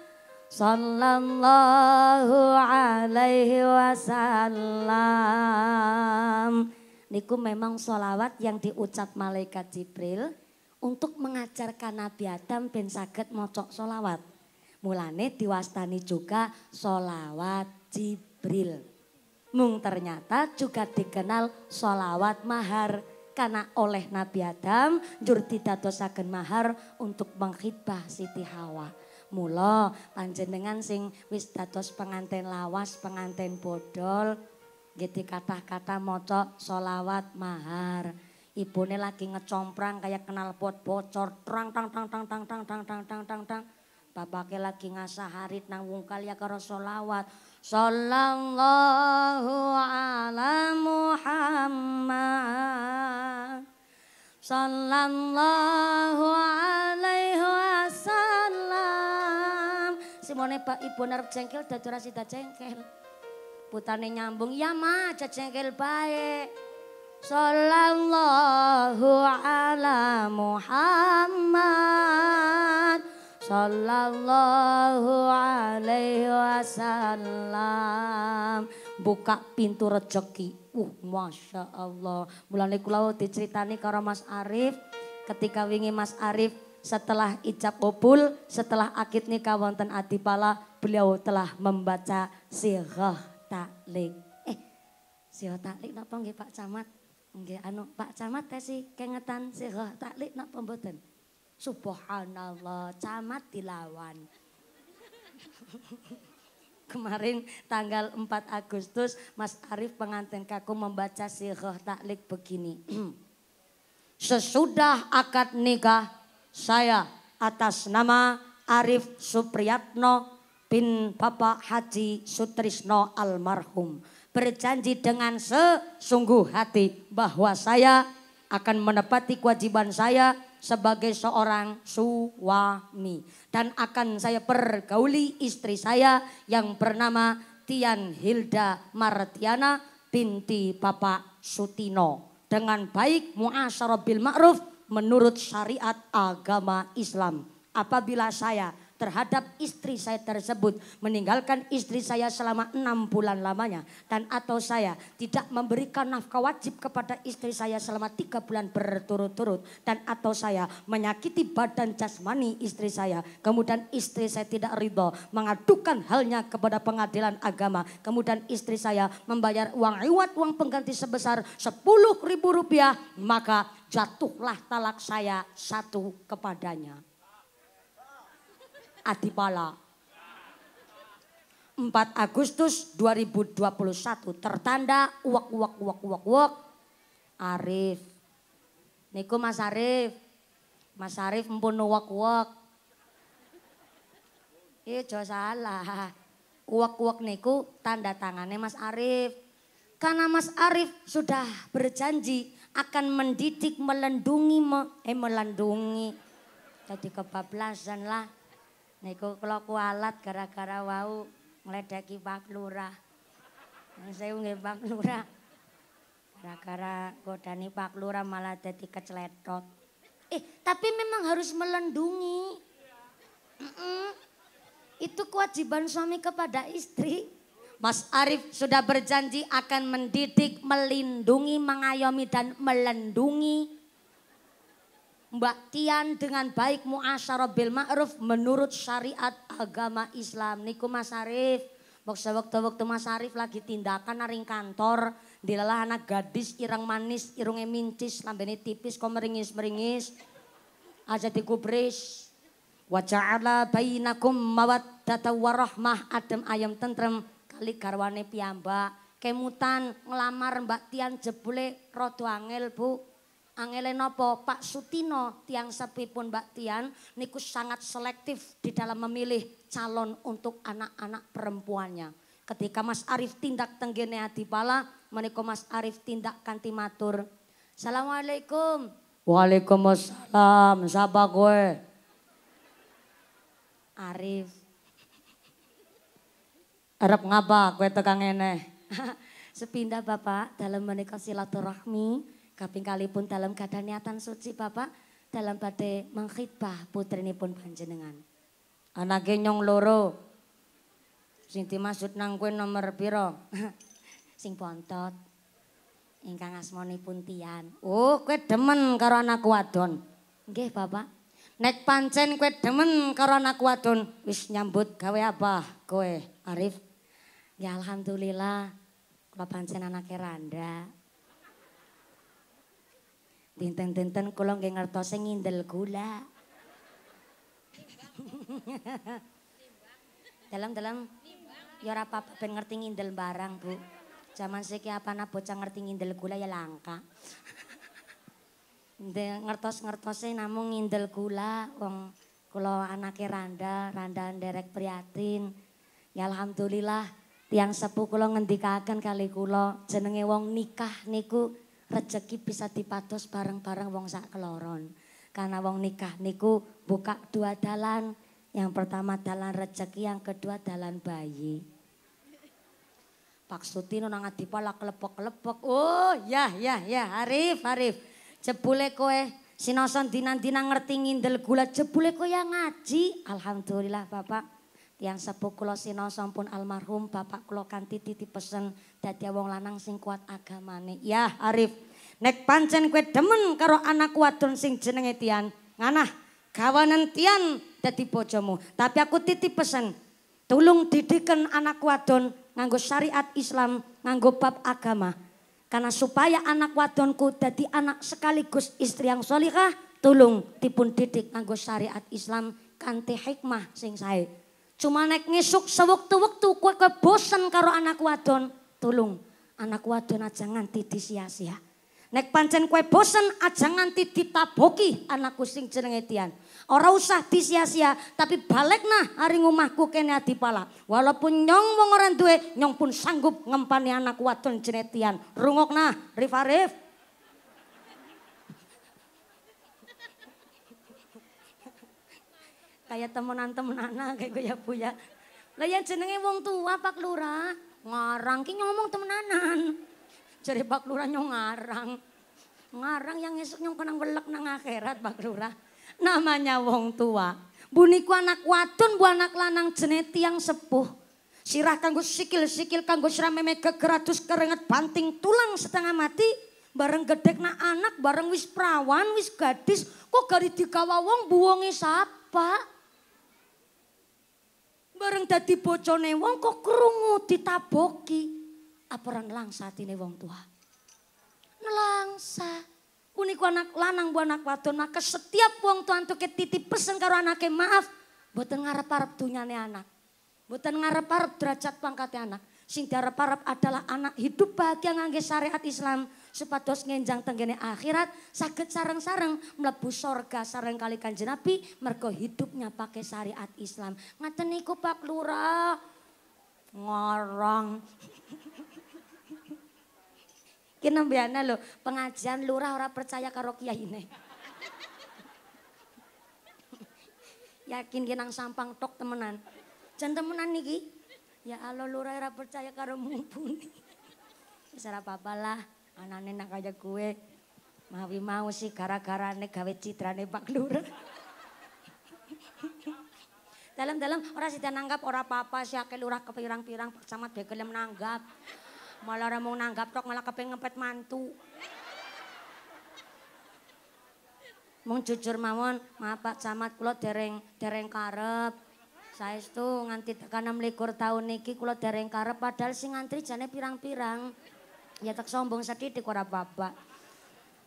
Sallallahu alaihi wasallam niku memang sholawat yang diucap malaikat Jibril untuk mengajarkan Nabi Adam ben saged mocok sholawat. Mulane diwastani juga sholawat Jibril. Mung ternyata juga dikenal sholawat mahar karena oleh Nabi Adam jur didadosaken mahar untuk menghibah Siti Hawa. Mula panjenengan sing wis dados penganten lawas, penganten bodol, gitu kata-kata moco solawat mahar ibune lagi ngecomprang kayak kenal pot bocor trang tang tang tang tang tang tang tang tang tang tang bapaknya lagi ngasah harit nang wungkal ya karo solawat sallallahu ala muhammad sallallahu alaihi wasallam simone pak ibu narep jengkel dadi ora sida jengkel putane nyambung ya ma cecengkel pae. Sallallahu ala Muhammad Sallallahu alaihi wasallam buka pintu rezeki. Uh, masya Allah. Mulane kula diceritani karo Mas Arif, ketika wingi Mas Arif setelah ijab obul, setelah akid nikah wonten adipala, beliau telah membaca sirah taklik. Eh, siho taklik napa nggih Pak Camat? Nggih anu Pak Camat teh tesi kengetan siho taklik napa mboten? Subhanallah, camat dilawan. Kemarin tanggal 4 Agustus Mas Arif pengantin kaku membaca sirah taklik begini. Sesudah akad nikah saya atas nama Arif Supriyatno bin Bapak Haji Sutrisno almarhum berjanji dengan sesungguh hati bahwa saya akan menepati kewajiban saya sebagai seorang suami dan akan saya pergauli istri saya yang bernama Tian Hilda Martiana binti Bapak Sutino dengan baik muasyarah bil ma'ruf menurut syariat agama Islam apabila saya terhadap istri saya tersebut. Meninggalkan istri saya selama enam bulan lamanya. Dan atau saya tidak memberikan nafkah wajib kepada istri saya selama tiga bulan berturut-turut. Dan atau saya menyakiti badan jasmani istri saya. Kemudian istri saya tidak ridho. Mengadukan halnya kepada pengadilan agama. Kemudian istri saya membayar uang iwat, uang pengganti sebesar sepuluh ribu rupiah. Maka jatuhlah talak saya satu kepadanya. Adipala. 4 Agustus 2021 tertanda uak uak uak uak uak Arif. Niku Mas Arif. Mas Arif mpun uak uak. Iya jauh salah. Uak uak niku tanda tangannya Mas Arif. Karena Mas Arif sudah berjanji akan mendidik, melendungi me, eh melindungi. Jadi kebablasan lah. Niku kula kualat gara-gara wau ngledeki Pak Lurah. Saya nggih Pak Lurah. Gara-gara godani Pak Lurah malah jadi keceletot. Eh, tapi memang harus melindungi. Mm -mm. Itu kewajiban suami kepada istri. Mas Arief sudah berjanji akan mendidik, melindungi, mengayomi dan melindungi. Mbak Tian dengan baik muasyarah bil ma'ruf menurut syariat agama Islam. Niku Mas Arif. Moksa waktu-waktu Mas Arif lagi tindakan naring kantor. Dilalah anak gadis irang manis, irungnya mincis, lambene tipis, kok meringis-meringis. Aja dikubris. Waja'ala bainakum mawaddata warahmah adem ayam tentrem. Kali garwane piyambak. Kemutan ngelamar Mbak Tian jebule rodo angel bu. Angele nopo Pak Sutino tiang sepipun Mbak Tian niku sangat selektif di dalam memilih calon untuk anak-anak perempuannya. Ketika Mas Arif tindak tenggene pala, menika Mas Arif tindak kanti matur. Assalamualaikum. Waalaikumsalam. siapa gue? Arif. Arep ngapa Gue tekan ini? Sepindah Bapak dalam menikah silaturahmi Kaping kalipun dalam keadaan niatan suci Bapak dalam badai mengkhidbah putri ini pun panjenengan. Anak genyong loro. Sing dimaksud nang kue nomor piro. Sing pontot. Ingkang asmoni pun Oh kue demen karo anak wadon. Nggih bapak. Nek pancen kue demen karo anak wadon. Wis nyambut gawe apa kue Arif. Ya Alhamdulillah. Kalo pancen anaknya randa. Dinten-dinten kula nggih ngertosi ngindel gula. Dalam-dalam ya ora apa ben ngerti ngindel barang, Bu. Zaman siki apana bocah ngerti ngindel gula ya langka. ngertos-ngertose namung ngindel gula wong kula anake Randa, Randa nderek priatin. Ya alhamdulillah tiang sepuh kula ngendikaken kali kula jenenge wong nikah niku rezeki bisa dipatos bareng-bareng wong sak keloron. Karena wong nikah niku buka dua dalan. Yang pertama dalan rezeki yang kedua dalan bayi. Pak Suti nang adipala kelepok-kelepok. Oh, ya ya ya, Arif, Arif. Jebule kowe sinoson dinan-dinan ngerti ngindel gula jebule kowe yang ngaji. Alhamdulillah, Bapak. Yang sepuh kula sinau pun almarhum bapak kula kanthi titip pesen dadi wong lanang sing kuat agamane. ya Arif, nek pancen kue demen karo anak wadon sing jenenge Tian, nganah gawanen Tian dadi bojomu. Tapi aku titi pesen, tulung didiken anak wadon nganggo syariat Islam, nganggo bab agama. Karena supaya anak wadonku dadi anak sekaligus istri yang solihah, tulung dipun didik nganggo syariat Islam kanthi hikmah sing saya. Cuma nek ngisuk sewektu-wektu kue kowe bosen karo anak wadon, tulung anak wadon aja nganti disia-sia. Nek pancen kue bosen aja nganti ditaboki anakku sing jenenge Tian. Ora usah disia-sia, tapi balik nah hari ngumahku kene adipala. Walaupun nyong wong orang duwe, nyong pun sanggup ngempani anak wadon jenenge Tian. Rungok nah, Rifarif. kayak temenan temenan kayak gue ya bu ya. Lah yang jenenge wong tua Pak Lurah ngarang ki ngomong temenanan. Jadi Pak Lurah nyong ngarang. Ngarang yang esok nyong kenang belek nang akhirat Pak Lurah. Namanya wong tua. Buniku anak wadon bu anak lanang jeneti yang sepuh. Sirah kanggo sikil-sikil kanggo meme kegeratus kerenget banting tulang setengah mati. Bareng gedek na anak, bareng wis perawan, wis gadis. Kok gari digawa wong buwongi sapa? Bareng dadi bocone wong kok krungu ditaboki. Apa langsa nelangsa wong tua? Nelangsa. Uniku anak lanang bu anak wadon maka setiap wong tua antuke titip pesen karo anake maaf boten ngarep-arep dunyane anak. Boten ngarep-arep derajat pangkatnya anak. Sing diarep-arep adalah anak hidup bahagia ngangge syariat Islam supados ngenjang tenggene akhirat sakit sarang-sarang mlebu sorga sarang kali kanjeng Nabi mergo hidupnya pakai syariat Islam. Ngaten niku Pak Lurah. Ngorong. Ki biasa lho, pengajian lurah ora percaya karo ini Yakin ki nang sampang tok temenan. Jan temenan niki. Ya Allah lurah ora percaya karo mumpuni. Wis ora apa-apalah. anane nak kaya kowe mawi mau sih gara-garane gawe citrane Pak Lurah. Dalam-dalam ora sida nanggap ora papa apa sih akeh lurah kepirang-pirang Pak Camat be gelem nanggap. Malah ora mung nanggap tok malah kepeng ngempet mantu. Mung jujur mawon, Pak Camat kula dereng dereng karep. Saya itu nganti tekan 6 tahun niki kula dereng karep padahal sing ngantri jane pirang-pirang. Ya tak sombong sedikit ora babak.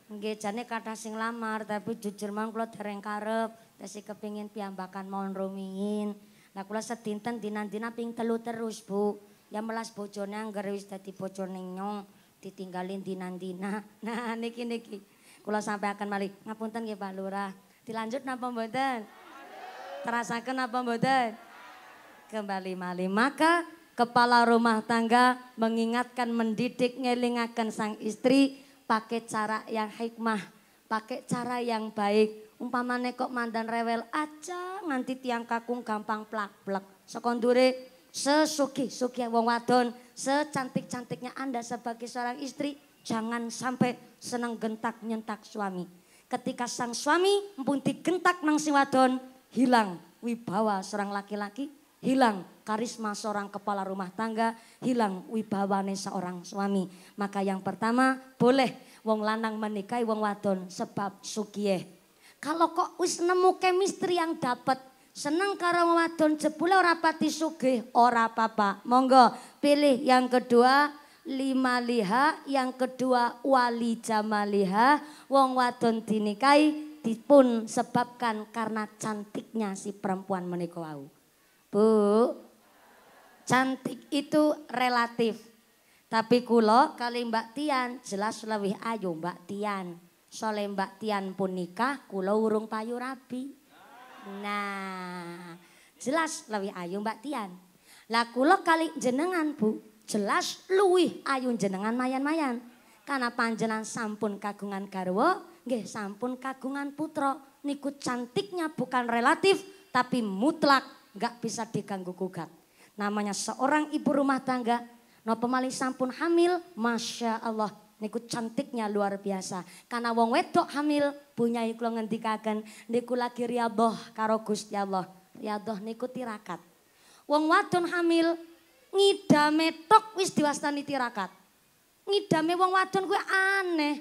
Nggih jane kathah sing lamar tapi jujur mawon kula dereng karep, tesih kepingin piambakan mawon rumiyin. Nah kula sedinten dinan-dina ping telu terus, Bu. Ya melas bojone anggere wis dadi bojone nyong, ditinggalin dinan-dina. Nah niki niki. Kula sampeaken malih ngapunten nggih Pak Lurah. Dilanjut napa mboten? Terasaken apa mboten? Kembali mali maka kepala rumah tangga mengingatkan, mendidik, ngelingakan sang istri pakai cara yang hikmah, pakai cara yang baik. Umpamane kok mandan rewel aja nganti tiang kakung gampang plak-plak. Sekondure sesuki, suki wong wadon, secantik-cantiknya Anda sebagai seorang istri, jangan sampai senang gentak-nyentak suami. Ketika sang suami pun gentak nang si wadon, hilang wibawa seorang laki-laki hilang karisma seorang kepala rumah tangga, hilang wibawane seorang suami. Maka yang pertama boleh wong lanang menikahi wong wadon sebab sukieh. Kalau kok wis nemu chemistry yang dapat seneng karo wong wadon jebule ora pati sugih, ora apa-apa. Monggo pilih yang kedua lima liha, yang kedua wali jamaliha, wong wadon dinikahi dipun sebabkan karena cantiknya si perempuan menikau Bu, cantik itu relatif. Tapi kulo kali Mbak Tian jelas lebih ayu Mbak Tian. Soalnya Mbak Tian pun nikah, kulo urung payu rapi. Nah, jelas lebih ayu Mbak Tian. Lah kulo kali jenengan Bu, jelas luwih ayu jenengan mayan-mayan. Karena panjenan sampun kagungan garwo, nggih sampun kagungan Putro Niku cantiknya bukan relatif, tapi mutlak gak bisa diganggu gugat. Namanya seorang ibu rumah tangga, no pemali sampun hamil, masya Allah niku cantiknya luar biasa. Karena wong wedok hamil punya kula ngendikaken niku lagi riadoh karo Gusti Allah. Riadoh niku tirakat. Wong wadon hamil ngidame tok wis diwastani tirakat. Ngidame wong wadon gue aneh.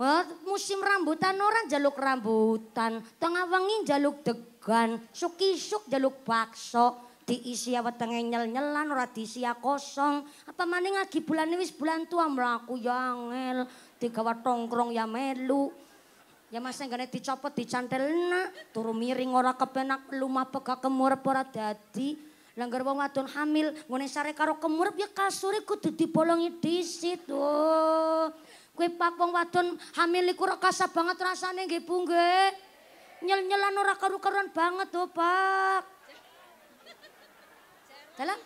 Wah, musim rambutan orang jaluk rambutan, tengah wangi jaluk deg degan, suki-suk jeluk bakso, diisi ya wetenge nyel-nyelan ora diisi ya kosong. Apa maning lagi bulan wis bulan tua mlaku ya angel, digawa tongkrong ya melu. Ya mas enggane dicopot dicantel nak, turu miring ora kepenak lumah pegak kemur ora dadi. Langgar wong wadon hamil, ngene sare karo kemur ya kasure kudu dibolongi disit. Oh. Kue pak wong wadon hamil iku rekasa banget rasane nggih Bu nyel-nyelan ora karu-karuan banget tuh Pak. Dalam?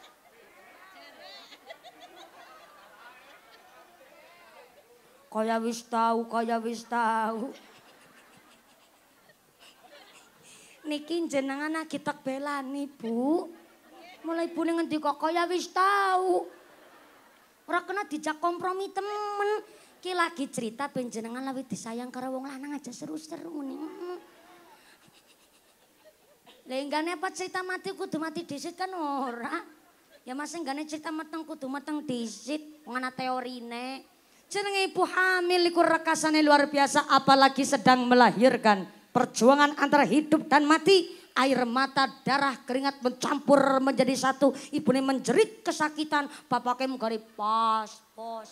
Kaya wis tahu, kaya wis tahu. Niki jenengan lagi tak belani, Bu. Mulai Bu ngendi kok kaya wis tahu. Ora kena dijak kompromi temen. Ki lagi cerita penjenengan jenengan lebih disayang karo wong lanang aja seru-seru nih. Lah enggane apa cerita mati kudu mati disit kan ora. Ya Mas enggane cerita mateng kudu meteng disit, Mana teorine. Jenenge ibu hamil iku rekasane luar biasa apalagi sedang melahirkan. Perjuangan antara hidup dan mati, air mata, darah, keringat mencampur menjadi satu. ibu ini menjerit kesakitan, bapaknya menggari pas, pos.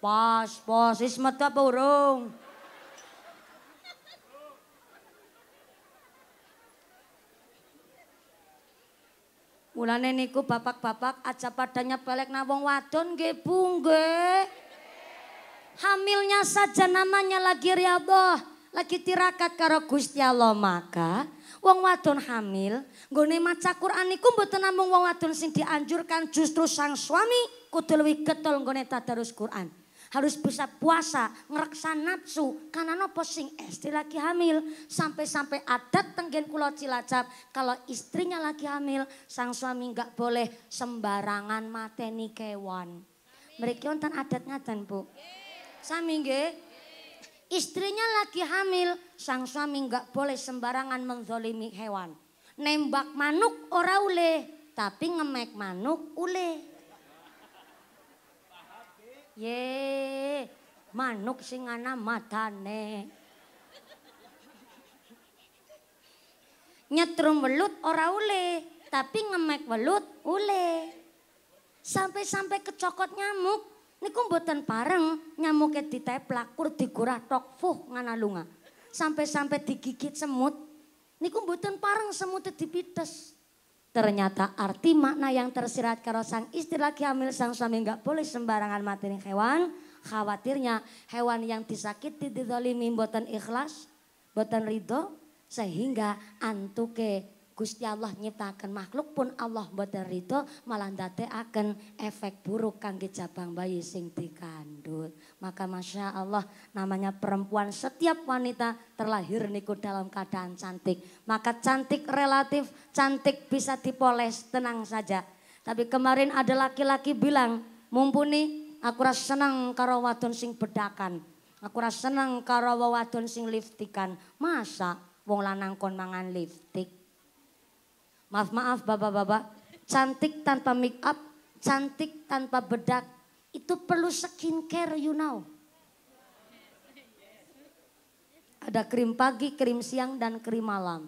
Pas, pas is apa urung? Mulane niku bapak-bapak aja padanya pelek nawong wadon nggih Bu nggih. Hamilnya saja namanya lagi riyadhah, lagi tirakat karo Gusti Allah maka wong wadon hamil nggone maca Quran niku mboten namung wong wadon sing dianjurkan justru sang suami kudu luwih getol nggone tadarus Quran harus bisa puasa, ngereksa nafsu, karena no sing istri lagi hamil. Sampai-sampai adat tenggen kulo cilacap, kalau istrinya lagi hamil, sang suami nggak boleh sembarangan mateni kewan. Mereka wonten adatnya dan bu. Sami nggih. Istrinya lagi hamil, sang suami nggak boleh sembarangan mengzolimi hewan. Nembak manuk ora uleh, tapi ngemek manuk uleh. Ye, manuk sing ana madane. Nyetrum welut ora ule, tapi ngemek welut ule. Sampai-sampai kecokot nyamuk, niku mboten pareng nyamuke diteplak kur digorah tok fuh nganalunga. Sampai-sampai digigit semut, niku mboten pareng semut dipites. Ternyata arti makna yang tersirat karo sang istri lagi hamil sang suami nggak boleh sembarangan materi hewan. Khawatirnya hewan yang disakiti didolimi boten ikhlas, boten ridho. Sehingga antuke Gusti Allah nyiptakan makhluk pun Allah boten itu malah akan efek buruk kangge cabang bayi sing dikandut. Maka Masya Allah namanya perempuan setiap wanita terlahir niku dalam keadaan cantik. Maka cantik relatif, cantik bisa dipoles, tenang saja. Tapi kemarin ada laki-laki bilang, mumpuni aku rasa senang karo wadon sing bedakan. Aku rasa senang karo wadon sing liftikan. Masa wong lanang kon mangan liftik? Maaf-maaf bapak-bapak, cantik tanpa make up, cantik tanpa bedak, itu perlu skincare you know. Ada krim pagi, krim siang, dan krim malam.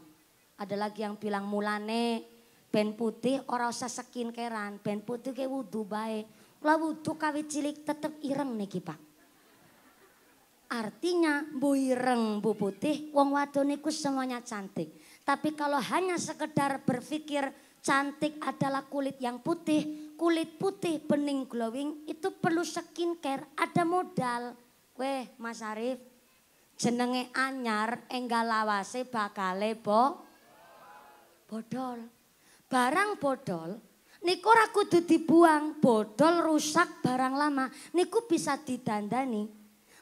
Ada lagi yang bilang mulane, pen putih, orang usah skincarean, pen putih kayak wudhu baik. Lah wudhu kawit cilik tetep ireng nih pak. Artinya bu ireng, bu putih, wong wadoniku semuanya cantik. Tapi kalau hanya sekedar berpikir cantik adalah kulit yang putih, kulit putih bening glowing itu perlu skincare, ada modal. Weh Mas Arif, jenenge anyar lawas lawase bakale bo bodol. Barang bodol niku ora kudu dibuang, bodol rusak barang lama niku bisa didandani.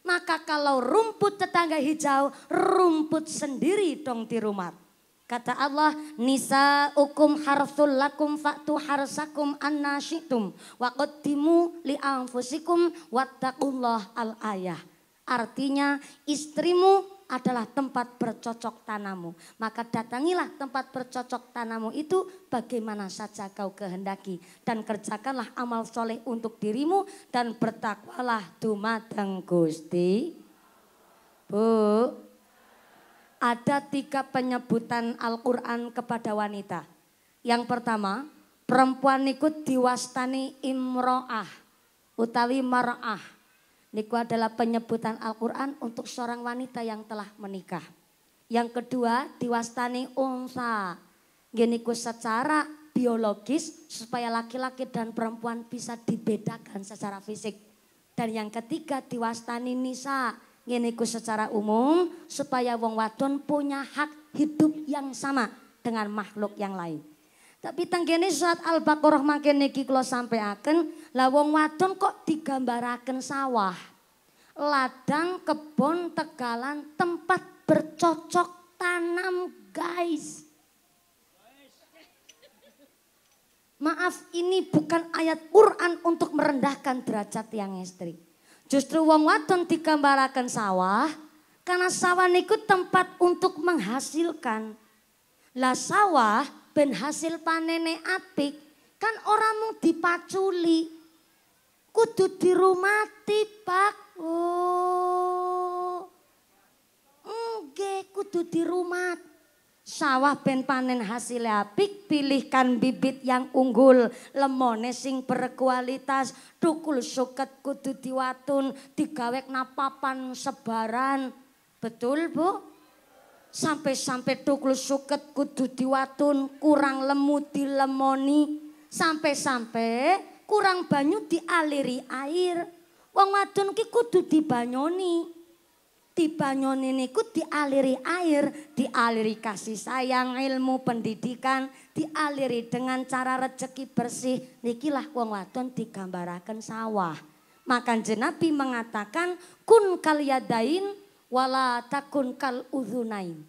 Maka kalau rumput tetangga hijau, rumput sendiri dong di rumah. Kata Allah, Nisa ukum harthul lakum faktu harsakum anna syitum wa qaddimu li anfusikum wattaqullah al ayah. Artinya istrimu adalah tempat bercocok tanamu. Maka datangilah tempat bercocok tanamu itu bagaimana saja kau kehendaki. Dan kerjakanlah amal soleh untuk dirimu dan bertakwalah dumateng gusti. Bu, ada tiga penyebutan Al-Quran kepada wanita. Yang pertama, perempuan niku diwastani imro'ah utawi mar'ah. Niku adalah penyebutan Al-Quran untuk seorang wanita yang telah menikah. Yang kedua, diwastani unsa. Geniku secara biologis supaya laki-laki dan perempuan bisa dibedakan secara fisik. Dan yang ketiga, diwastani nisa ngene secara umum supaya wong wadon punya hak hidup yang sama dengan makhluk yang lain. Tapi tenggene surat Al-Baqarah makin niki kula sampeaken, lah wong wadon kok digambaraken sawah. Ladang, kebun, tegalan, tempat bercocok tanam, guys. Maaf, ini bukan ayat Quran untuk merendahkan derajat yang istri. Justru wong wadon digambarakan sawah karena sawah niku tempat untuk menghasilkan. Lah sawah ben hasil panene apik kan orang mau dipaculi. Kudu dirumati, Pak. Oh. Nggih, kudu dirumati sawah ben panen hasil apik pilihkan bibit yang unggul lemone sing berkualitas tukul suket kudu diwatun digawek napapan sebaran betul Bu sampai-sampai tukul suket kudu diwatun kurang lemu di lemoni sampai-sampai kurang banyu dialiri air wong wadon ki kudu dibanyoni nyoni niku dialiri air, dialiri kasih sayang, ilmu pendidikan, dialiri dengan cara rezeki bersih. Nikilah wong wadon digambarakan sawah. Maka jenabi mengatakan kun kaliyadain wala takun kal uzunain.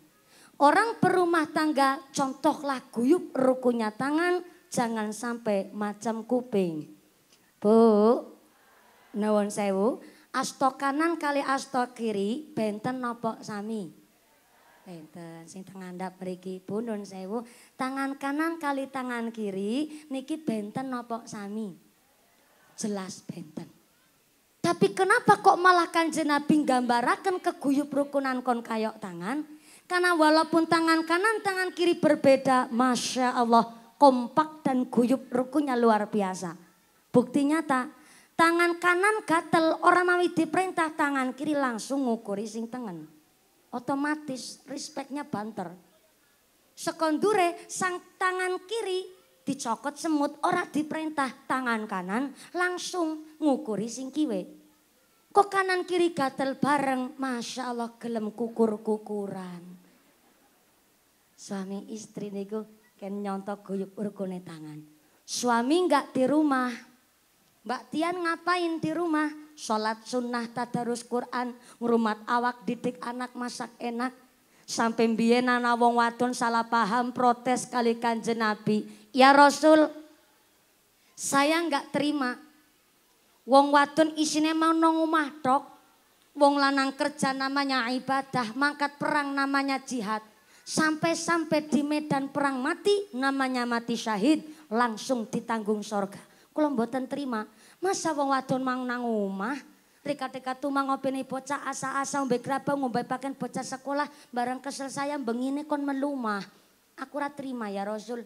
Orang berumah tangga contohlah guyup rukunya tangan jangan sampai macam kuping. Bu, nawon sewu. Astok kanan kali astok kiri benten nopo sami. Benten sing tengandap beriki punun sewu. Tangan kanan kali tangan kiri niki benten nopo sami. Jelas benten. Tapi kenapa kok malah kanjeng Nabi gambarakan keguyup rukunan kon kayok tangan? Karena walaupun tangan kanan tangan kiri berbeda, Masya Allah kompak dan guyup rukunya luar biasa. Bukti nyata Tangan kanan gatel, orang mawi diperintah tangan kiri langsung ngukuri sing tangan, Otomatis respectnya banter. Sekondure sang tangan kiri dicokot semut orang diperintah tangan kanan langsung ngukuri sing kiwe. Kok kanan kiri gatel bareng, Masya Allah gelem kukur-kukuran. Suami istri niku ken nyontok guyuk urgone tangan. Suami nggak di rumah, Mbak Tian ngapain di rumah? Sholat sunnah, tadarus Quran, ngurumat awak, didik anak, masak enak. Sampai mbiye nana wong wadon salah paham protes kali kanjeng Nabi. Ya Rasul, saya nggak terima. Wong wadon isine mau nongumah omah tok. Wong lanang kerja namanya ibadah, mangkat perang namanya jihad. Sampai-sampai di medan perang mati namanya mati syahid langsung ditanggung sorga. Kalau mboten terima, Masa wong wadon mang nang omah, rika-rika tumang ngopeni bocah asa-asa ngombe grabang ngombe paken bocah sekolah barang kesel saya bengine kon melumah. Aku ora terima ya Rasul.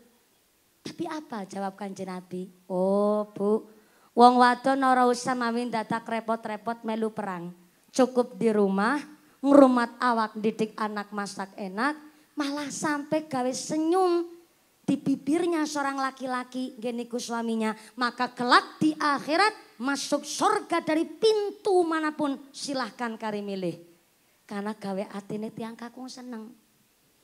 Tapi apa jawab kanjeng Nabi? Oh, Bu, wong wadon ora usah mawin repot-repot melu perang. Cukup di rumah, ngrumat awak didik anak masak enak, malah sampai gawe senyum di bibirnya seorang laki-laki geniku suaminya. Maka kelak di akhirat masuk surga dari pintu manapun silahkan kari milih. Karena gawe atine tiang kakung seneng.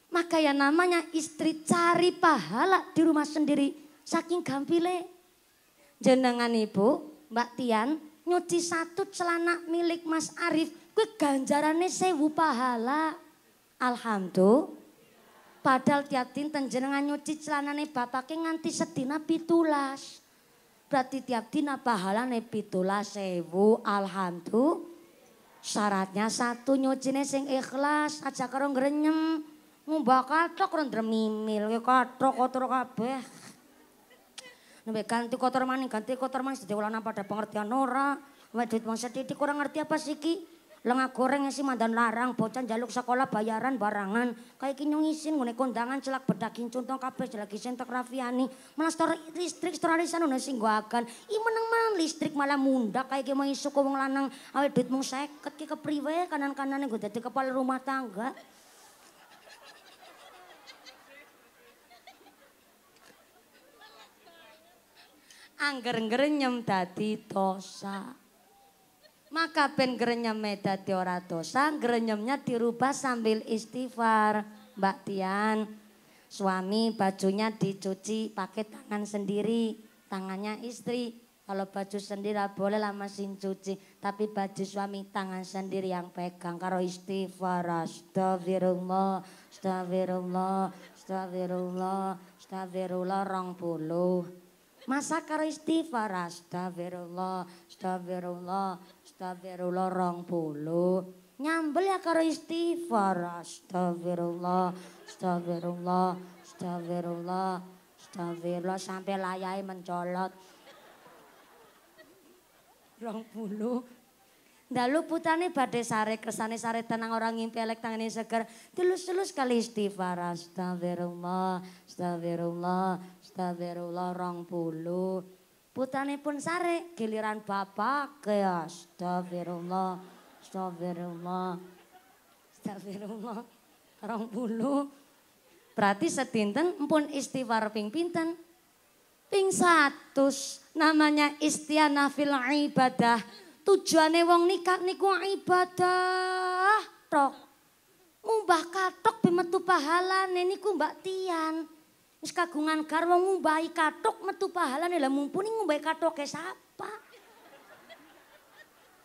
Maka yang namanya istri cari pahala di rumah sendiri saking gampile. Jenengan ibu, Mbak Tian, nyuci satu celana milik Mas Arif, gue ganjarannya sewu pahala. Alhamdulillah Padahal tiap dinten jenengan nyuci celanane bapake nganti sedina pitulas. Berarti tiap dina pahalane pitulas sewu alhamdulillah. Syaratnya satu nyucine sing ikhlas aja karo grenyem. Ngumbah katok karo dremimil ya katok kotor kabeh. Nembe ganti kotor maning ganti kotor maning sedewulana pada pengertian Nora, Wae duit mong setitik kurang ngerti apa sih ki? Lenga goreng sih mandan larang, bocah jaluk sekolah bayaran barangan. Kayak kinyong isin ngene kondangan celak bedak contoh tong kabeh jelek isin tek Rafiani. Malah setor listrik storalisan ono sing goakan. I meneng man listrik malah munda, kayak ki mau isu wong lanang awet duit mong seket, ki kepriwe kanan-kanan gue jadi kepala rumah tangga. angger ngger nyem dadi tosak. Maka ben grenyeme dadi ora dosa, grenyemnya dirubah sambil istighfar. Mbak Tian, suami bajunya dicuci pakai tangan sendiri, tangannya istri. Kalau baju sendiri boleh lah mesin cuci, tapi baju suami tangan sendiri yang pegang. kalau istighfar, astagfirullah, astagfirullah, astagfirullah, astagfirullah, rong puluh. Masa kalau istighfar, astagfirullah, astagfirullah, Astagfirullah rong puluh. Nyambel ya karo istighfar. Astagfirullah, astagfirullah, astagfirullah, astagfirullah sampai layai mencolot. Rong puluh. lu putane badai sare kersane sare tenang orang ngimpi elek tangane seger. Tulus-tulus kali istighfar. Astagfirullah, astagfirullah, astagfirullah rong puluh. Putane pun sare giliran bapak ke ya, astagfirullah astagfirullah astagfirullah rong bulu berarti setinten pun istighfar ping pinten ping satu. namanya istiana fil ibadah tujuane wong nikah niku ibadah tok mumbah katok pemetu pahalane niku Mbak Tian Wis kagungan garwa ngumbahi katok metu pahalane lah mumpuni ngumbahi ke sapa.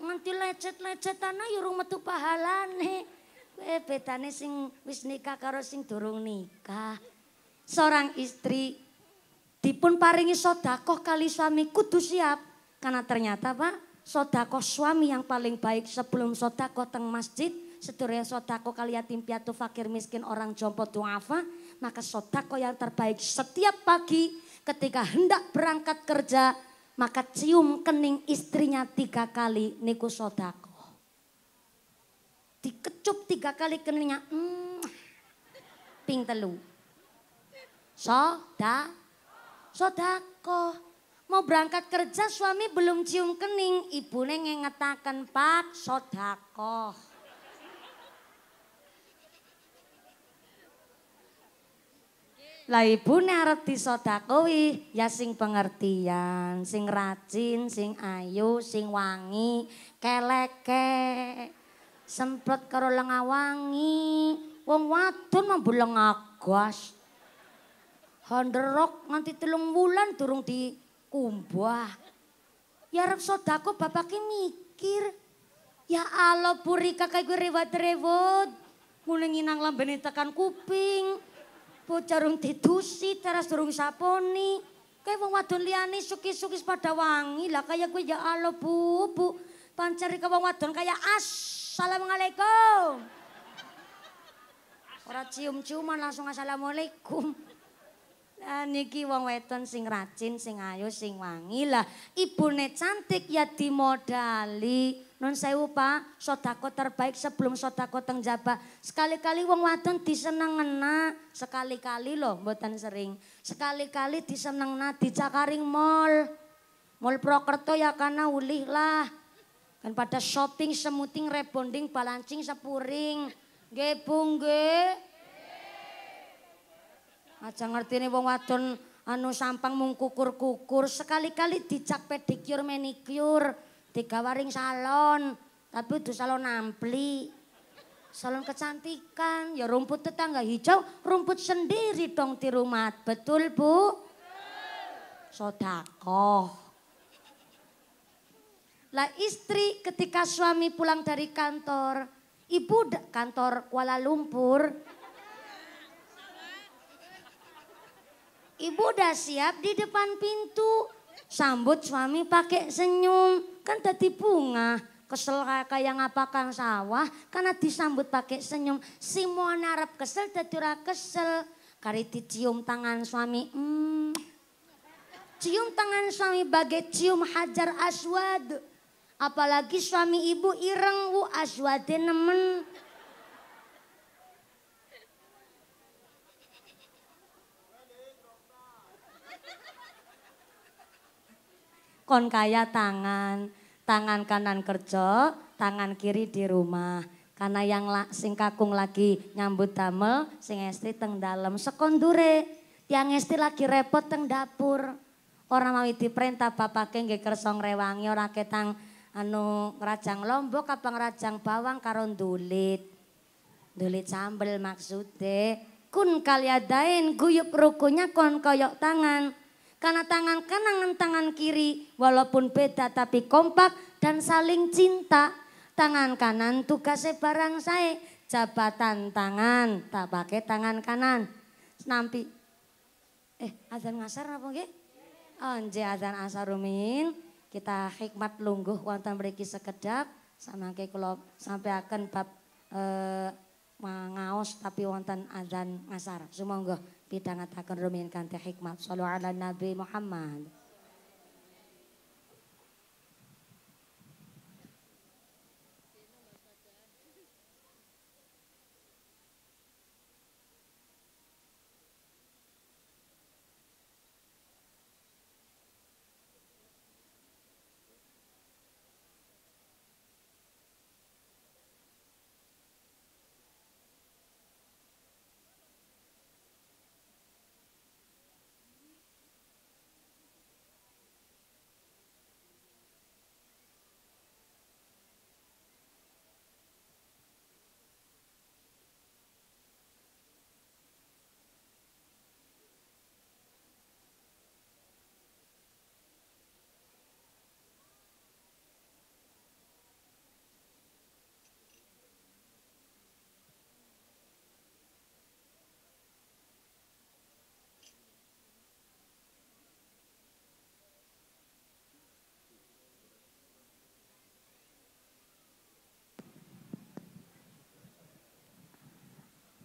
Nganti lecet lecet tanah yurung ya metu pahalane. Kowe bedane sing wis nikah karo sing durung nikah. Seorang istri dipun paringi sodakoh kali suami kudu siap. Karena ternyata Pak, sodakoh suami yang paling baik sebelum sodakoh teng masjid, sedurunge sodakoh kali yatim piatu fakir miskin orang jompo tuafa. Maka sodako yang terbaik setiap pagi ketika hendak berangkat kerja, maka cium kening istrinya tiga kali niku sodako. Dikecup tiga kali keningnya, hmm, ping telu. Soda, sodako. Mau berangkat kerja suami belum cium kening, ibu nengengetakan pak sodako. Lah ibune arep disedakahi ya sing pengertian, sing rajin, sing ayu, sing wangi, keleke. Semprot karo lenga wangi. Wong wadon membeleng agas. Honderok nganti telung wulan durung dikumbah. Ya arep sedako bapake mikir. Ya Allah puri kakak gue rewat-rewat. Mulai nginang lambene tekan kuping. aku jarung didusi terus durung saponi. Kayak wong wadon liani suki-suki pada wangi lah kayak gue ya Allah, bu bu. Pancari ke wong wadon kayak assalamualaikum. Orang cium-ciuman langsung assalamualaikum. niki wong weton sing racin, sing ayu, sing wangi lah. Ibune cantik ya dimodali. Non sewu pak, sodako terbaik sebelum sodako teng jabah. Sekali-kali wong wadon disenengna, sekali-kali loh mboten sering. Sekali-kali disenengna di Cakaring Mall. Mall Prokerto ya karena ulih lah. Kan pada shopping, semuting, rebonding, balancing, sepuring. gebung Bu, Aja ngerti nih wong wadon anu sampang mung kukur-kukur sekali-kali dicak pedikur manikur digawaring salon tapi udah salon ampli salon kecantikan ya rumput tetangga hijau rumput sendiri dong di rumah betul bu sodakoh lah istri ketika suami pulang dari kantor ibu kantor Kuala Lumpur Ibu udah siap di depan pintu. Sambut suami pakai senyum. Kan tadi bunga. Kesel kayak apa kang sawah. Karena disambut pakai senyum. Si mau narap kesel tadi kesel. Kariti cium tangan suami. Hmm. Cium tangan suami bagai cium hajar aswad. Apalagi suami ibu ireng wu aswade nemen. kon kaya tangan, tangan kanan kerja, tangan kiri di rumah. Karena yang la, sing kakung lagi nyambut damel, sing estri teng dalem sekondure. Yang estri lagi repot teng dapur. Orang mau diperintah bapake nggih kersong rewangi, ora ketang anu rajang lombok apa rajang bawang karon dulit. Dulit sambel maksude kun kalyadain guyup rukunya kon koyok tangan. Karena tangan kanan tangan kiri walaupun beda tapi kompak dan saling cinta. Tangan kanan tugasnya barang saya. Jabatan tangan, tak pakai tangan kanan. Nampi. Eh, azan ngasar apa oh, nggih? Anje azan rumin. Kita hikmat lungguh wantan beriki sekedap kalau sampai sampai bab eh, mengaos tapi wantan azan ngasar. Semoga pitangatakan rumiyin kanthi hikmat sallu ala nabi Muhammad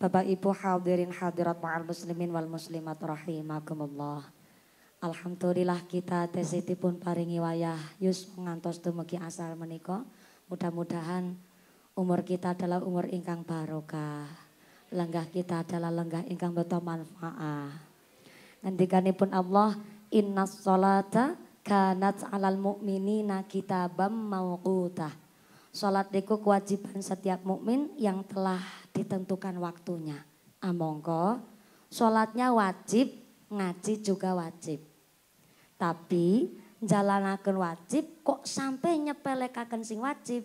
Bapak Ibu hadirin hadirat ma'al muslimin wal muslimat rahimakumullah. Alhamdulillah kita tesiti pun paringi wayah yus ngantos dumugi asal menika. Mudah-mudahan umur kita adalah umur ingkang barokah. Lenggah kita adalah lenggah ingkang beto Nanti Ngendikanipun Allah innas salata kanat alal mu'minina kitabam mawqutah Sholat niku kewajiban setiap mukmin yang telah ditentukan waktunya. Amongko, ah, sholatnya wajib, ngaji juga wajib. Tapi jalanakan wajib kok sampai nyepelekakan sing wajib.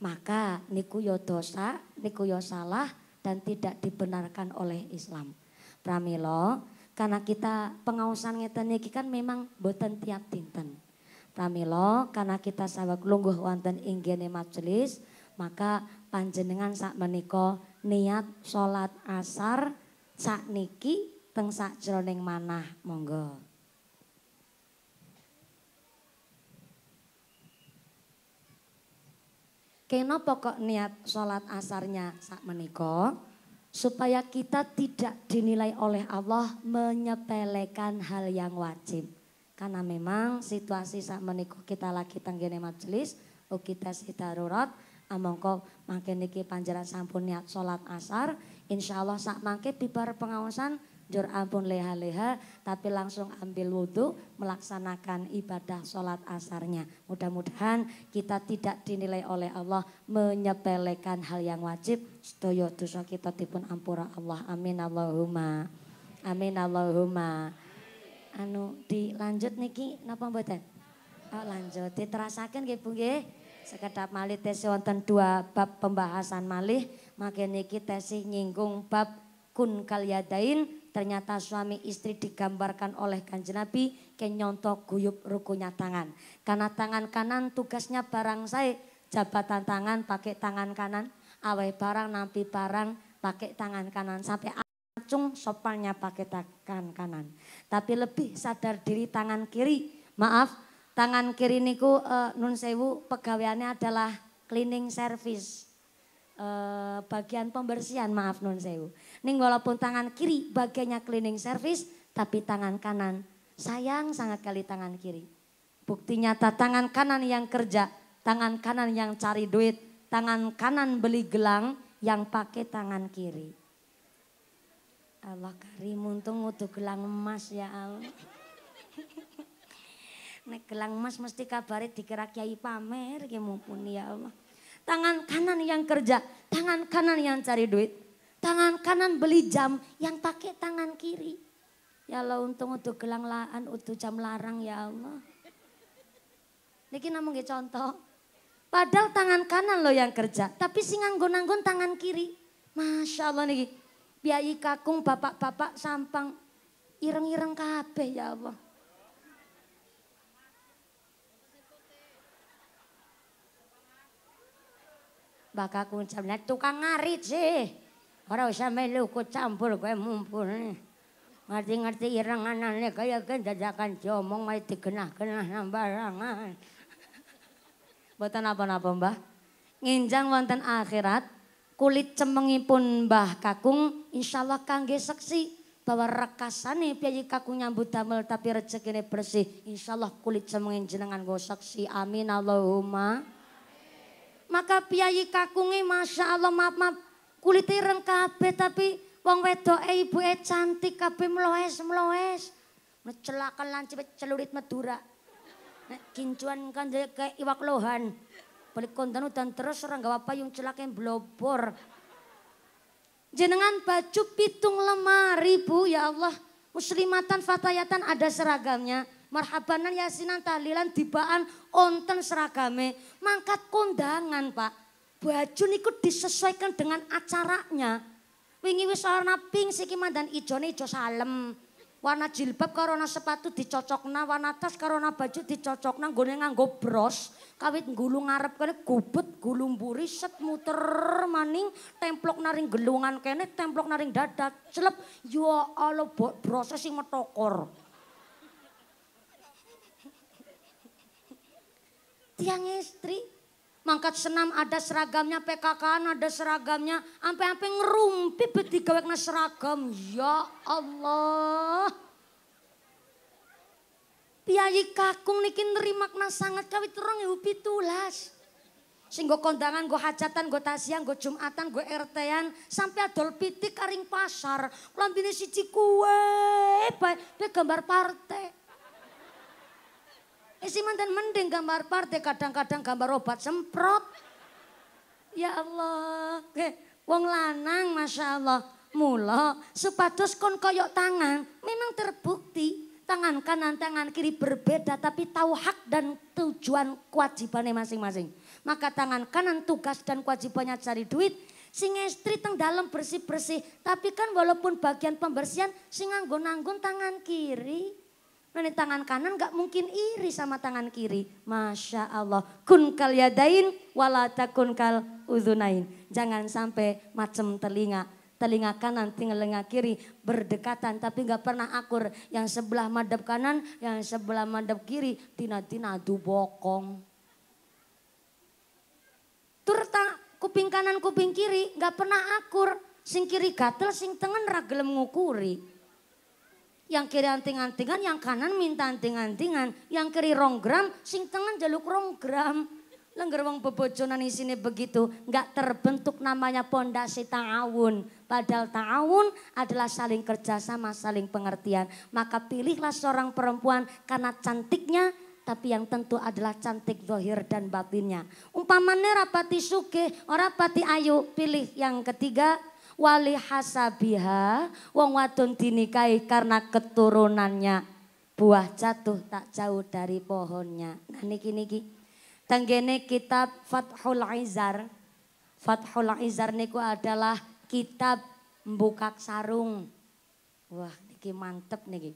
Maka niku yo ya dosa, niku yo ya salah dan tidak dibenarkan oleh Islam. Pramilo, karena kita pengawasan ngeten kan memang boten tiap dinten pramila karena kita sahabat lungguh wonten ing majelis maka panjenengan sak menika niat sholat asar niki teng jeroning manah monggo Kena pokok niat sholat asarnya saat menikah supaya kita tidak dinilai oleh Allah menyepelekan hal yang wajib. Karena memang situasi saat meniku kita lagi tenggene majelis, kita darurat, amongko makin niki panjaran sampun niat sholat asar, insya Allah saat makin bibar pengawasan, jur ampun leha-leha, tapi langsung ambil wudhu, melaksanakan ibadah sholat asarnya. Mudah-mudahan kita tidak dinilai oleh Allah menyepelekan hal yang wajib, setuju dosa kita dipun ampura Allah. Amin Allahumma. Amin Allahumma anu dilanjut niki napa mboten? Oh, lanjut diterasaken nggih Bu nggih. Sekedap malih tesi wonten dua bab pembahasan malih, makin niki tesih nyinggung bab kun kalyadain ternyata suami istri digambarkan oleh kanjeng Nabi nyontok guyup rukunya tangan. Karena tangan kanan tugasnya barang saya, jabatan tangan pakai tangan kanan, aweh barang nampi barang pakai tangan kanan sampai acung sopangnya pakai tangan kanan. Tapi lebih sadar diri tangan kiri. Maaf, tangan kiri niku uh, nun sewu pegawaiannya adalah cleaning service. Uh, bagian pembersihan maaf nun sewu. Ning walaupun tangan kiri bagiannya cleaning service tapi tangan kanan sayang sangat kali tangan kiri. Bukti nyata tangan kanan yang kerja, tangan kanan yang cari duit, tangan kanan beli gelang yang pakai tangan kiri. Allah karim untung utuh gelang emas ya Allah. Nek gelang emas mesti kabari dikira kiai pamer ya mumpuni ya Allah. Tangan kanan yang kerja, tangan kanan yang cari duit. Tangan kanan beli jam yang pakai tangan kiri. Ya Allah untung utuh gelang laan, utuh jam larang ya Allah. Niki namung gak contoh. Padahal tangan kanan lo yang kerja, tapi singang gonang-gon tangan kiri. Masya Allah niki biayi kakung bapak-bapak sampang ireng-ireng kabeh ya Allah. Bakal kuncamnya tukang ngarit sih. orang usah melu ku campur gue mumpul. nih Ngerti-ngerti ireng kayak kaya dadakan diomong malah digenah-genah nambarangan. buatan apa-apa, Mbah. Nginjang wonten akhirat kulit cemengipun Mbah Kakung insyaallah kangge seksi bahwa rekasane piyayi kakung nyambut damel tapi rezekine bersih insyaallah kulit cemengin jenengan go seksi amin Allahumma maka piyayi kakungnya Masya Allah maaf maaf kulitnya ireng kabeh tapi wong ibu e cantik kabe meloes meloes mencelakan lancip celurit madura, kincuan kan kayak iwak lohan balik kondano dan terus orang gak apa apa yang celaka yang blobor. Jenengan baju pitung lemari bu ya Allah. Muslimatan fatayatan ada seragamnya. Marhabanan yasinan tahlilan dibaan onten seragame. Mangkat kondangan pak. Baju niku disesuaikan dengan acaranya. Wingi wis warna pink siki mandan nih ijo salem. Warna jilbab karena sepatu dicocokna, warna tas karena baju dicocokna, gue nganggo bros kawit gulung ngarep kene gubet buri set muter maning templok naring gelungan kene templok naring dada celep ya Allah proses sing metokor tiang istri mangkat senam ada seragamnya PKK ada seragamnya ampe-ampe ngerumpi beti gawekna seragam ya Allah Piyayi kakung niki nerima makna sangat kawit rong ibu pitulas. singgo kondangan, go hajatan, go tasian, go jumatan, go ertean sampai adol pitik karing pasar. si siji kue, be gambar partai. Isi eh, mantan mending gambar partai, kadang-kadang gambar obat semprot. Ya Allah, eh, wong lanang, masya Allah. Mula, sepatu kon koyok tangan, memang terbukti tangan kanan, tangan kiri berbeda tapi tahu hak dan tujuan kewajibannya masing-masing. Maka tangan kanan tugas dan kewajibannya cari duit, sing istri teng dalam bersih-bersih. Tapi kan walaupun bagian pembersihan sing anggun-anggun tangan kiri. Nanti tangan kanan gak mungkin iri sama tangan kiri. Masya Allah. Kun kal yadain walata kun kal uzunain. Jangan sampai macem telinga telinga kanan, telinga kiri berdekatan tapi nggak pernah akur. Yang sebelah madep kanan, yang sebelah madep kiri, tina-tina adu bokong. Turta kuping kanan, kuping kiri nggak pernah akur. Sing kiri gatel, sing tengen ragelem ngukuri yang kiri anting-antingan, yang kanan minta anting-antingan, yang kiri ronggram, sing tengen jaluk ronggram. Lengger wong bebojonan sini begitu, nggak terbentuk namanya pondasi ta'awun. Padahal ta'awun adalah saling kerjasama, saling pengertian. Maka pilihlah seorang perempuan karena cantiknya, tapi yang tentu adalah cantik dohir dan batinnya. Umpamanya rapati suke, ora oh, pati ayu, pilih yang ketiga. Wali hasabiha, wong wadon dinikahi karena keturunannya. Buah jatuh tak jauh dari pohonnya. Nah niki niki. Tenggene kitab Fathul Izar. Fathul Izar niku adalah kitab membuka Sarung. Wah, ini mantep nih.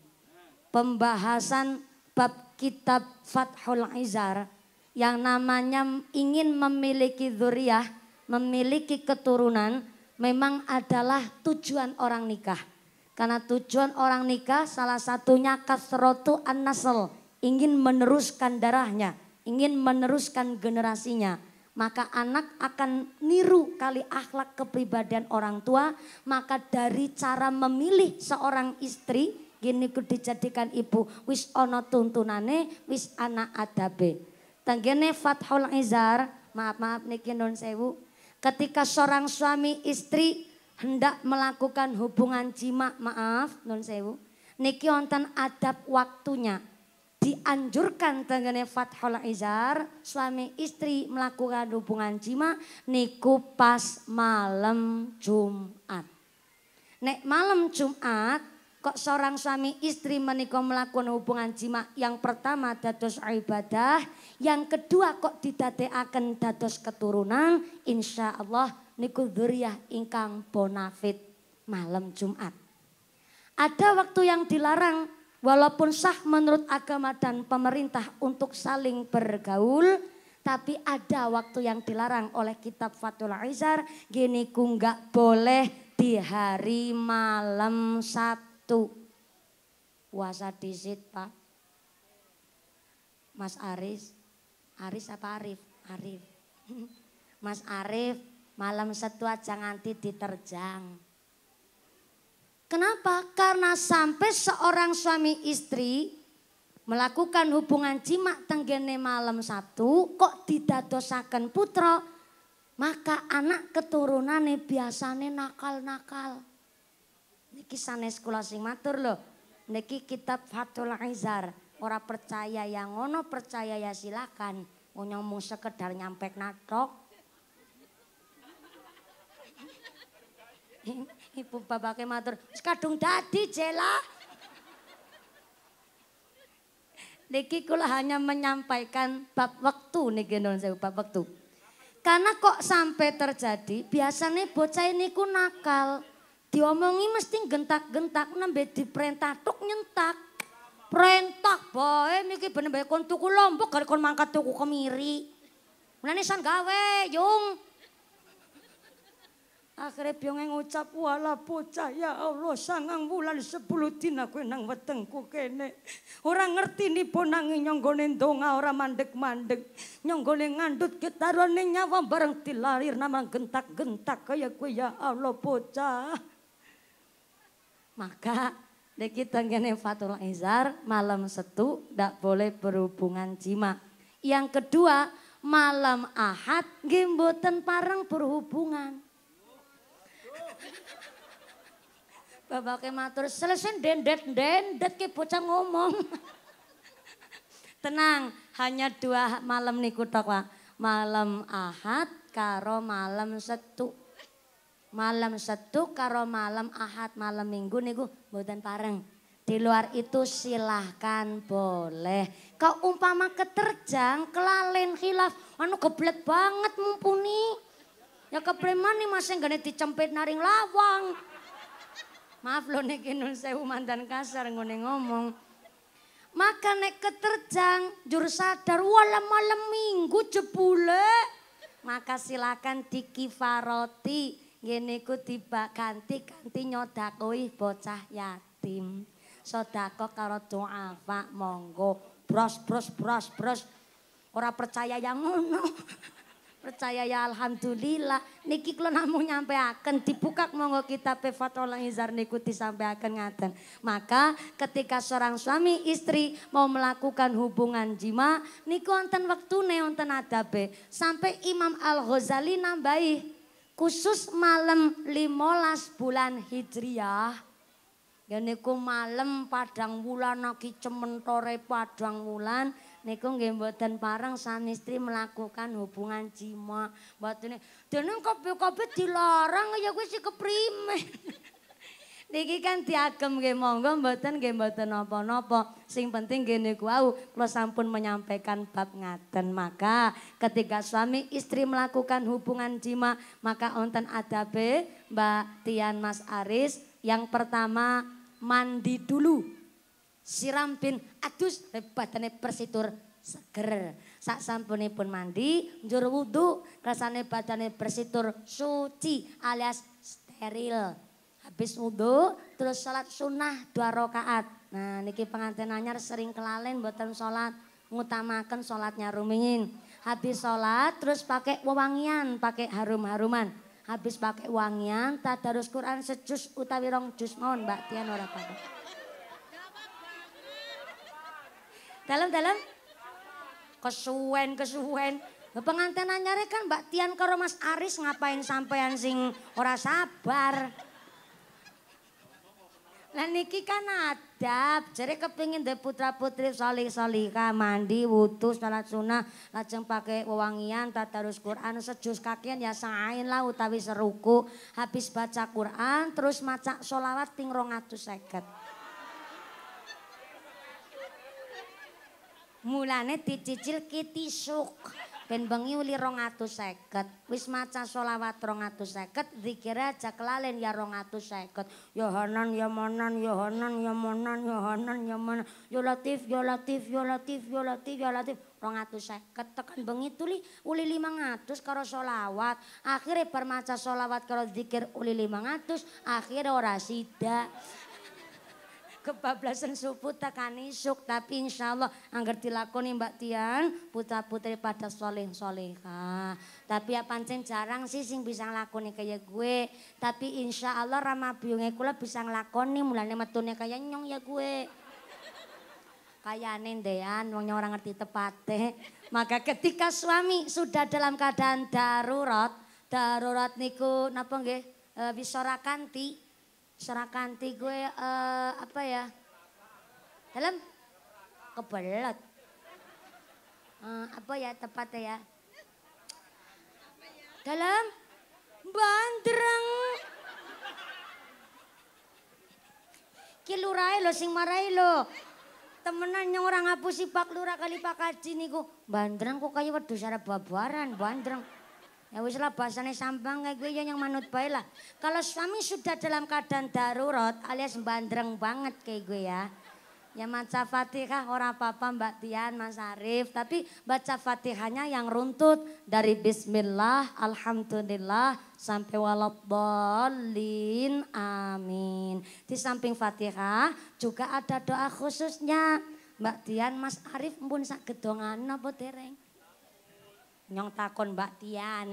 Pembahasan bab kitab Fathul Izar yang namanya ingin memiliki zuriyah, memiliki keturunan memang adalah tujuan orang nikah. Karena tujuan orang nikah salah satunya kasrotu an-nasl, ingin meneruskan darahnya, ingin meneruskan generasinya maka anak akan niru kali akhlak kepribadian orang tua, maka dari cara memilih seorang istri gini ku dijadikan ibu wis ono tuntunane wis anak adabe. Tenggene Fathul Izar, maaf maaf niki non sewu. Ketika seorang suami istri hendak melakukan hubungan jima, maaf non sewu. Niki wonten adab waktunya dianjurkan tengene fathul izar suami istri melakukan hubungan jima niku pas malam Jumat. Nek malam Jumat kok seorang suami istri menikah melakukan hubungan jima yang pertama dados ibadah, yang kedua kok didadekaken dados keturunan, insya Allah niku dzuriyah ingkang bonafit malam Jumat. Ada waktu yang dilarang Walaupun sah menurut agama dan pemerintah untuk saling bergaul, tapi ada waktu yang dilarang oleh kitab Fathul Aizar, gini ku nggak boleh di hari malam Sabtu. Puasa disit Pak. Mas Aris, Aris apa Arif? Arif. Mas Arif, malam setua jangan diterjang. Kenapa? Karena sampai seorang suami istri melakukan hubungan jimat tenggene malam Sabtu kok tidak dosakan putra maka anak keturunannya biasanya nakal-nakal niki sanes kula sing matur Ini niki kitab Fathul Izar Orang percaya yang ngono percaya ya silakan ngomong sekedar nyampek natok Ibu bapaknya matur, kadung dadi jela. Niki kula hanya menyampaikan bab waktu niki nun saya bab waktu. Karena kok sampai terjadi, biasanya bocah ini ku nakal. Diomongi mesti gentak-gentak, nambe diperintah, tuk nyentak. Perintah boy. niki bener-bener kon tuku lombok gare kon mangkat tuku kemiri. Mulane san gawe, Yung. Akhirnya Pyonge ucap wala bocah ya Allah sangang bulan sepuluh dina kue nang wetengku kene. Orang ngerti nih ponangi nyonggone donga orang mandek-mandek. Nyonggone ngandut getaran nih nyawa bareng tilarir nama gentak-gentak kaya kue ya Allah bocah. Maka di kita ngene Fatul Izar malam setu tidak boleh berhubungan cima. Yang kedua malam ahad gimboten parang berhubungan. Bapak matur, selesai dendet dendet ke bocah ngomong. Tenang, hanya dua malam nih tok, Pak. Malam Ahad karo malam Setu. Malam Setu karo malam Ahad, malam Minggu nih niku mboten pareng. Di luar itu silahkan boleh. Kau umpama keterjang, kelalen, hilaf. Anu geblet banget mumpuni. Ya kepreman nih masih gak dicempit naring lawang. Maaf loh niki nun sewu mandan kasar ngene ngomong. Maka nek keterjang jur sadar wala malam minggu jebule. Maka silakan dikifaroti ngene ku tiba ganti ganti nyodakoi bocah yatim. Sodako karo doa pak monggo bros bros bros bros. Ora percaya yang ngono. percaya ya alhamdulillah niki kula namung nyampeaken dibuka monggo kita fatolah izar niku disampaikan ngaten maka ketika seorang suami istri mau melakukan hubungan jima niku wonten waktu wonten adabe sampai Imam Al-Ghazali nambahi khusus malam limolas bulan Hijriah Ya niku malam padang wulan lagi cementore padang wulan niku nggih mboten pareng istri melakukan hubungan jima mboten dene kopi-kopi dilarang ya kuwi si keprime niki kan diagem nggih monggo mboten nggih mboten napa-napa sing penting nggih niku wau kula sampun menyampaikan bab ngaten maka ketika suami istri melakukan hubungan jima maka onten adabe Mbak Tian Mas Aris yang pertama mandi dulu siram bin adus badane persitur seger. Sak sampunipun mandi, njur wudu, rasane badane bersitur suci alias steril. Habis wudu, terus sholat sunnah dua rakaat. Nah, niki pengantin anyar sering kelalen buatan sholat, ngutamakan sholatnya rumingin. Habis sholat, terus pakai wewangian, pakai harum-haruman. Habis pakai wangian, harus Quran sejus utawi rong jus mohon Mbak Tian ora Dalam dalam. Kesuwen kesuwen. Pengantin anyare kan Mbak Tian karo Mas Aris ngapain sampean sing ora sabar. Lah niki kan adab, jadi kepingin deh putra putri solih solika mandi wudu salat sunnah lajeng pakai wewangian terus Quran sejus kakian ya sain lah utawi seruku habis baca Quran terus maca solawat ting rong seket. Mulane dicicil kiti suk. Ben bengi uli seket Wis maca selawat seket zikir aja kelalen ya 250. Ya Hanan ya Manan ya Hanan ya Manan ya Hanan ya Manan. Ya Latif ya Latif ya Latif ya Latif ya Latif. seket tekan bengi tuli uli lima ngatus karo sholawat akhirnya bermaca maca karo zikir uli 500, akhire ora orasida kebablasan subuh tekan isuk tapi insya Allah angger dilakoni Mbak Tian putra putri pada soleh soleha tapi ya pancen jarang sih sing bisa ngelakoni kayak gue tapi insya Allah ramah biungnya kula bisa ngelakoni mulanya metune kayak nyong ya gue kayak nendean wong orang ngerti tepate maka ketika suami sudah dalam keadaan darurat darurat niku napa nggih e, eh, wisorakanti serakanti gue uh, apa ya dalam kebelet uh, apa ya tepatnya ya dalam bandreng kilurai lo sing marai lo temenan yang orang ngapusi pak lura kali pak kaji niku bandreng kok kayak waduh cara babaran bandreng Ya wis lah bahasanya sambang kayak gue ya yang manut baik lah. Kalau suami sudah dalam keadaan darurat alias bandreng banget kayak gue ya. Ya baca fatihah orang apa-apa Mbak Tian, Mas Arif. Tapi baca fatihahnya yang runtut. Dari bismillah, alhamdulillah, sampai walabbalin, amin. Di samping fatihah juga ada doa khususnya. Mbak Tian, Mas Arif pun sak gedongan apa tereng Nyong takon Mbak Tian.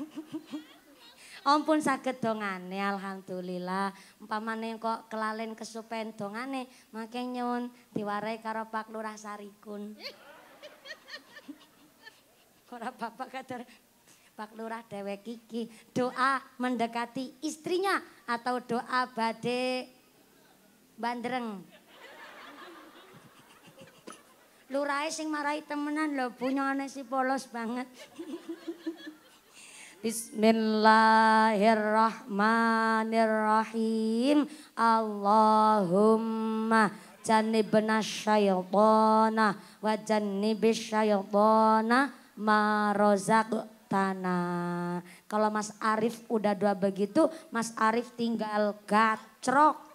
Ampun sakit dongane, alhamdulillah. Umpamane kok kelalen kesupen dongane, makanya nyon diwarai karo Pak Lurah Sarikun. Kora bapak kader Pak Lurah dewe kiki, doa mendekati istrinya atau doa bade bandreng. Lurahe sing marai temenan lho punyane si polos banget. Bismillahirrahmanirrahim. Allahumma jannibna syaitana wa jannibis syaitana marozak tanah. Kalau Mas Arif udah dua begitu, Mas Arif tinggal gacrok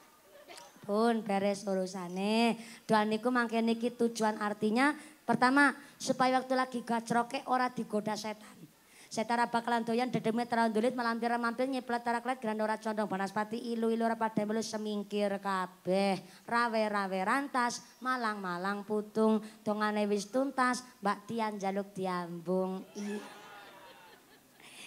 pun beres urusane. Doa niku mangke niki tujuan artinya pertama supaya waktu lagi gacroke ora digoda setan. Setan ora bakalan doyan dedeme terlalu dulit melampir mampir nyiplat taraklet gran ora condong pati ilu-ilu ora padha melu semingkir kabeh. Rawe-rawe rantas, malang-malang putung, dongane wis tuntas, Mbak Tian jaluk diambung.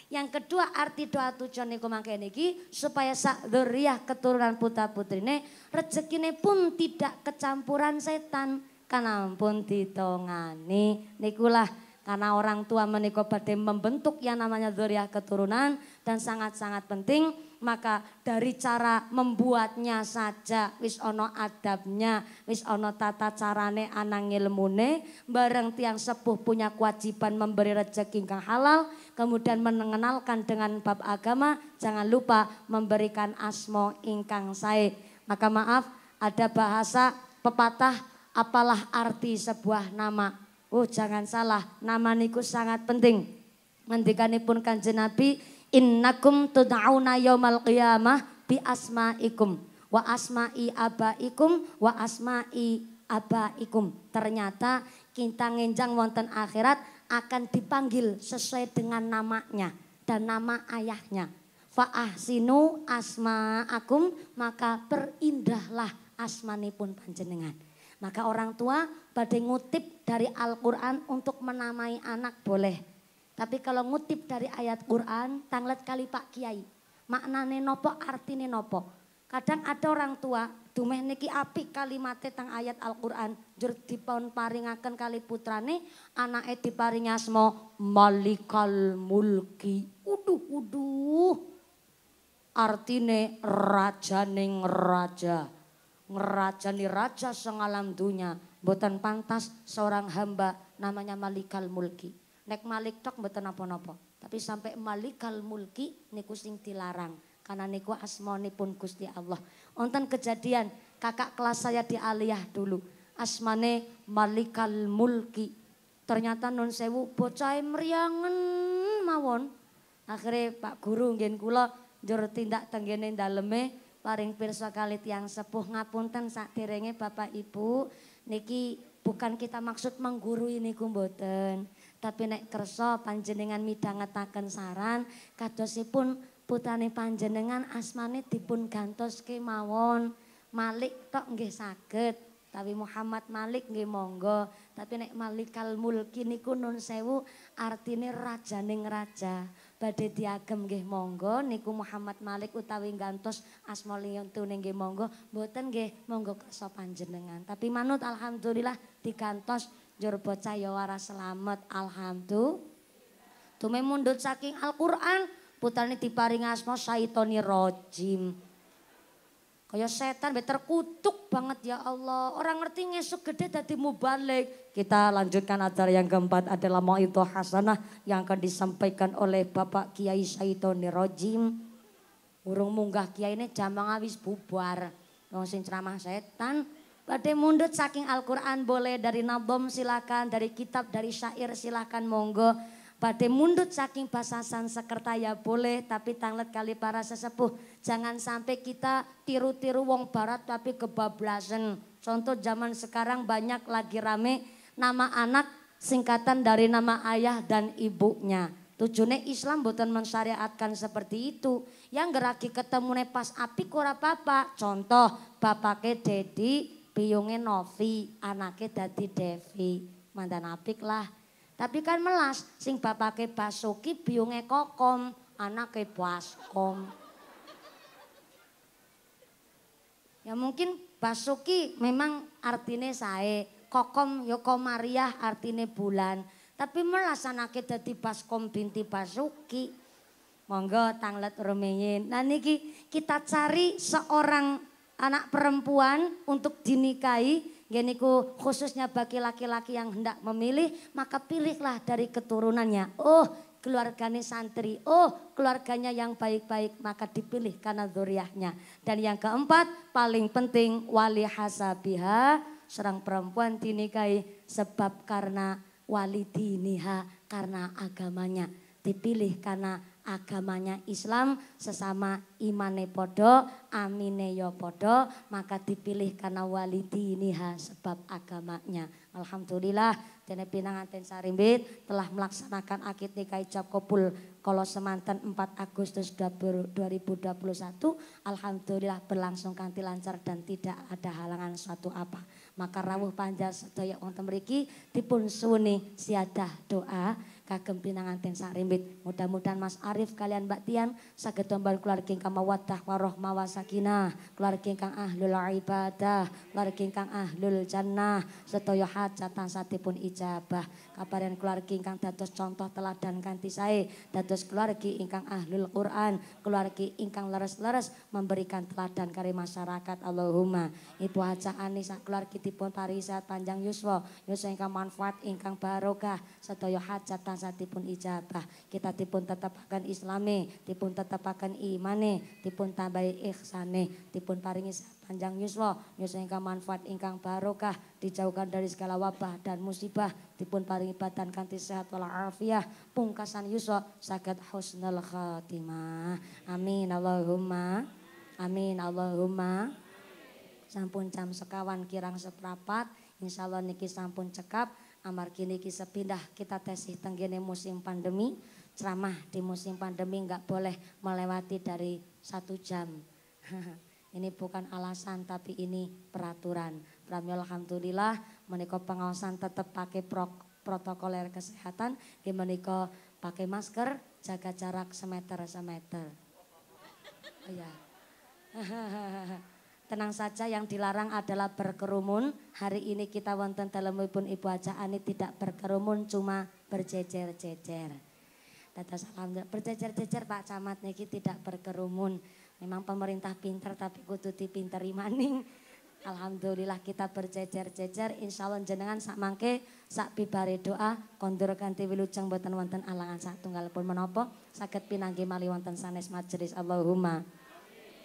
Yang kedua arti doa tujuan niku mangke niki supaya sak dzurriah keturunan putra putrine rezekine pun tidak kecampuran setan karena ampun ditongani nikulah karena orang tua menikah badai membentuk yang namanya dzurriah keturunan dan sangat-sangat penting maka dari cara membuatnya saja wis ono adabnya, wis ono tata carane anang ilmune, bareng tiang sepuh punya kewajiban memberi rezeki kang halal, kemudian mengenalkan dengan bab agama, jangan lupa memberikan asmo ingkang sae. Maka maaf, ada bahasa pepatah apalah arti sebuah nama. Oh jangan salah, nama niku sangat penting. pun kanjeng Nabi Innakum tud'auna yawmal qiyamah bi asma'ikum wa asma'i abaikum wa asma'i abaikum. Ternyata kita ngenjang wonten akhirat akan dipanggil sesuai dengan namanya dan nama ayahnya. Fa'ahsinu asma'akum maka perindahlah asmanipun panjenengan. Maka orang tua badai ngutip dari Al-Quran untuk menamai anak boleh tapi kalau ngutip dari ayat Quran, tanglet kali Pak Kiai. Maknane nopo, artine nopo. Kadang ada orang tua, dumeh niki api kalimatnya tang ayat Al-Quran. Jur dipon paringakan kali putrane, anak eti paringnya semua Malikal Mulki. Uduh, uduh. Artine neng raja. Ngerajani raja sengalam dunia. Buatan pantas seorang hamba namanya Malikal Mulki. Nek malik tok mboten napa-napa. Tapi sampai malikal mulki niku sing dilarang karena niku pun Gusti Allah. Onten kejadian kakak kelas saya di Aliyah dulu. Asmane Malikal Mulki. Ternyata non sewu bocah meriangen mawon. Akhirnya Pak Guru ngen kula njur tindak tenggene daleme paring pirsa kali tiang sepuh ngapunten saderenge Bapak Ibu niki bukan kita maksud menggurui niku mboten. Tapi nek kerso panjenengan midhangetaken saran, kadosipun putane panjenengan asmane dipun gantos kemawon. Malik tok nggih saged. Tapi Muhammad Malik nggih monggo, tapi nek Malikal Mulki niku nun sewu artine rajaning raja. Badhe diagem nggih monggo niku Muhammad Malik utawi gantos asma liyane nggih monggo, mboten nggih monggo kersa panjenengan. Tapi manut alhamdulillah digantos Jur bocah ya waras selamat alhamdulillah. Dume mundut saking Al-Qur'an putrane diparing asma Syaitoni rojim. Kaya setan be terkutuk banget ya Allah. Orang ngerti ngesuk gede dadi mubalik. Kita lanjutkan acara yang keempat adalah itu hasanah yang akan disampaikan oleh Bapak Kiai Syaitoni Rojim. Urung munggah kiai ini jamang habis bubar. Wong ceramah setan Badai mundut saking Al-Quran boleh dari nabom silakan, dari kitab, dari syair silakan monggo. Badai mundut saking pasasan sekertaya ya boleh, tapi tanglet kali para sesepuh. Jangan sampai kita tiru-tiru wong barat tapi kebablasan. Contoh zaman sekarang banyak lagi rame nama anak singkatan dari nama ayah dan ibunya. Tujuannya Islam bukan mensyariatkan seperti itu. Yang geraki ketemu pas api kurang apa-apa. Contoh bapaknya Dedi, biyunge Novi, anaknya dadi Devi, mantan apik lah. Tapi kan melas, sing bapaknya Basuki biyunge Kokom, anaknya Baskom. Ya mungkin Basuki memang artine saya Kokom Yoko ya Maria artine bulan. Tapi melas anaknya dadi Baskom binti Basuki. Monggo tanglet rumingin. Nah niki kita cari seorang anak perempuan untuk dinikahi Geniku khususnya bagi laki-laki yang hendak memilih, maka pilihlah dari keturunannya. Oh, keluarganya santri, oh keluarganya yang baik-baik, maka dipilih karena zuriahnya. Dan yang keempat, paling penting, wali hasabiha, serang perempuan dinikahi sebab karena wali diniha, karena agamanya. Dipilih karena agamanya Islam sesama imane podo amine yo ya podo maka dipilih karena walidi ha sebab agamanya Alhamdulillah dene pinanganten sarimbit telah melaksanakan akad nikah ijab kabul kalau semantan 4 Agustus 2021 Alhamdulillah berlangsung kanti lancar dan tidak ada halangan suatu apa maka rawuh panjang sedaya untuk meriki, dipun suni siadah doa kagem sak rimbit. Mudah-mudahan Mas Arif kalian Mbak Tian saged domban keluarga ingkang mawaddah warahmah wasakinah, keluarga ingkang ahlul ibadah, keluarga ingkang ahlul jannah, sedaya hajat tansatipun ijabah. Kabaren keluarga ingkang dados contoh teladan kanthi sae, dados keluarga ingkang ahlul Quran, keluarga ingkang leres-leres memberikan teladan kare masyarakat Allahumma. Ibu Haja Anisa keluarga dipun parisa panjang yuswa, yuswa ingkang manfaat ingkang barokah, sedaya hajat tansah tipun ijabah kita tipun akan islami tipun akan imane tipun tambahi ihsane tipun paringi panjang yuswa yuswa ingkang manfaat ingkang barokah dijauhkan dari segala wabah dan musibah dipun paringi badan kanti sehat wal afiah pungkasan yuswa sakit husnul khatimah amin Allahumma amin Allahumma sampun jam sekawan kirang seprapat insyaallah niki sampun cekap Amar kini kisah pindah kita tesih tenggene musim pandemi. Ceramah di musim pandemi nggak boleh melewati dari satu jam. ini bukan alasan tapi ini peraturan. Prami alhamdulillah menika pengawasan tetap pakai prok, protokol kesehatan di menika pakai masker, jaga jarak semeter semeter. Oh, ya. Tenang saja yang dilarang adalah berkerumun. Hari ini kita wonten dalam ibu ibu Haja ani tidak berkerumun cuma berjejer-jejer. Dados alhamdulillah berjejer-jejer Pak Camat niki tidak berkerumun. Memang pemerintah pinter tapi kudu dipinteri maning. Alhamdulillah kita berjejer-jejer insya Allah jenengan sak mangke sak bibare doa kondur ganti wilujeng buatan wonten alangan tunggal pun menopo, sakit pinanggi mali wonten sanes majelis Allahumma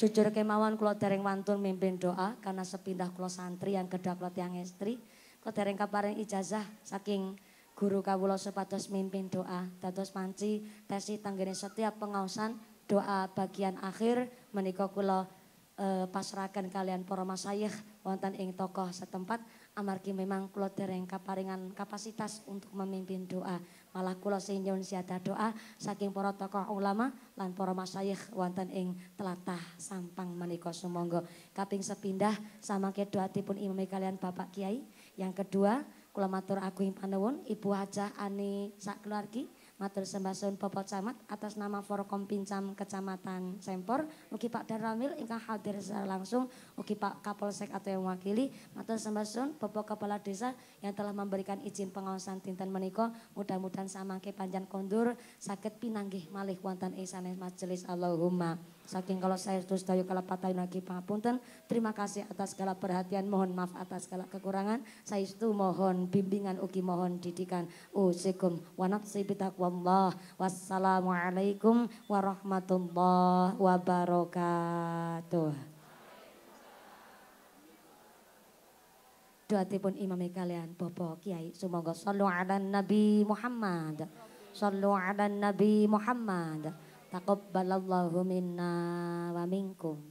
Jujur kemauan kula dereng wantun mimpin doa karena sepindah kula santri yang kedah kula yang istri Kula dereng kaparing ijazah saking guru kawula supados mimpin doa. Dados panci tesi tanggene setiap pengausan doa bagian akhir menikah kulo e, eh, pasrahaken kalian para masayih wonten ing tokoh setempat amargi memang kula dereng kaparingan kapasitas untuk memimpin doa malah kula sing nyuwun doa saking para tokoh ulama lan para masayikh wonten ing telatah Sampang menika sumangga kaping sepindah samangke doatipun imame kalian Bapak Kiai yang kedua kula matur agung panuwun Ibu Hajah Ani sak keluarga matur sembah suwun Bapak Camat atas nama Forkom Pincam Kecamatan Sempor mugi Pak Dan Ramil ingkang hadir secara langsung Uki Pak Kapolsek atau yang mewakili, matur sembasun Bapak Kepala Desa yang telah memberikan izin pengawasan Tinten meniko, mudah-mudahan samangke panjang kondur sakit pinanggih malih wantan isan majelis Allahumma. Saking kalau saya terus dayu kalapatayu lagi pengapunten, terima kasih atas segala perhatian, mohon maaf atas segala kekurangan. Saya itu mohon bimbingan uki mohon didikan. Usikum wa nafsi Wassalamualaikum warahmatullahi wabarakatuh. doatipun imame kalian Bapak Kiai sumangga sallu ala Nabi Muhammad sallu ala Nabi Muhammad taqabbalallahu minna wa minkum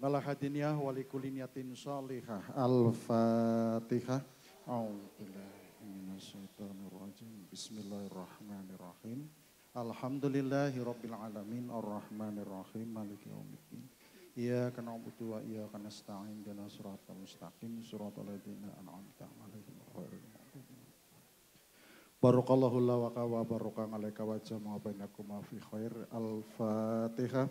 malahadiniyah kulinyatin salihah al-fatihah A'udzubillahiminasyaitonirrajim Bismillahirrahmanirrahim Alhamdulillahi Rabbil Alamin Ar-Rahmanirrahim Maliki Yawmiddin Iya karena butuh wa iya karena stain dan surat mustaqim surat ladina an'amta alaihim khairul Barakallahu lawaka wa baraka alaika wa jama'a bainakuma fi khair. Al-Fatihah.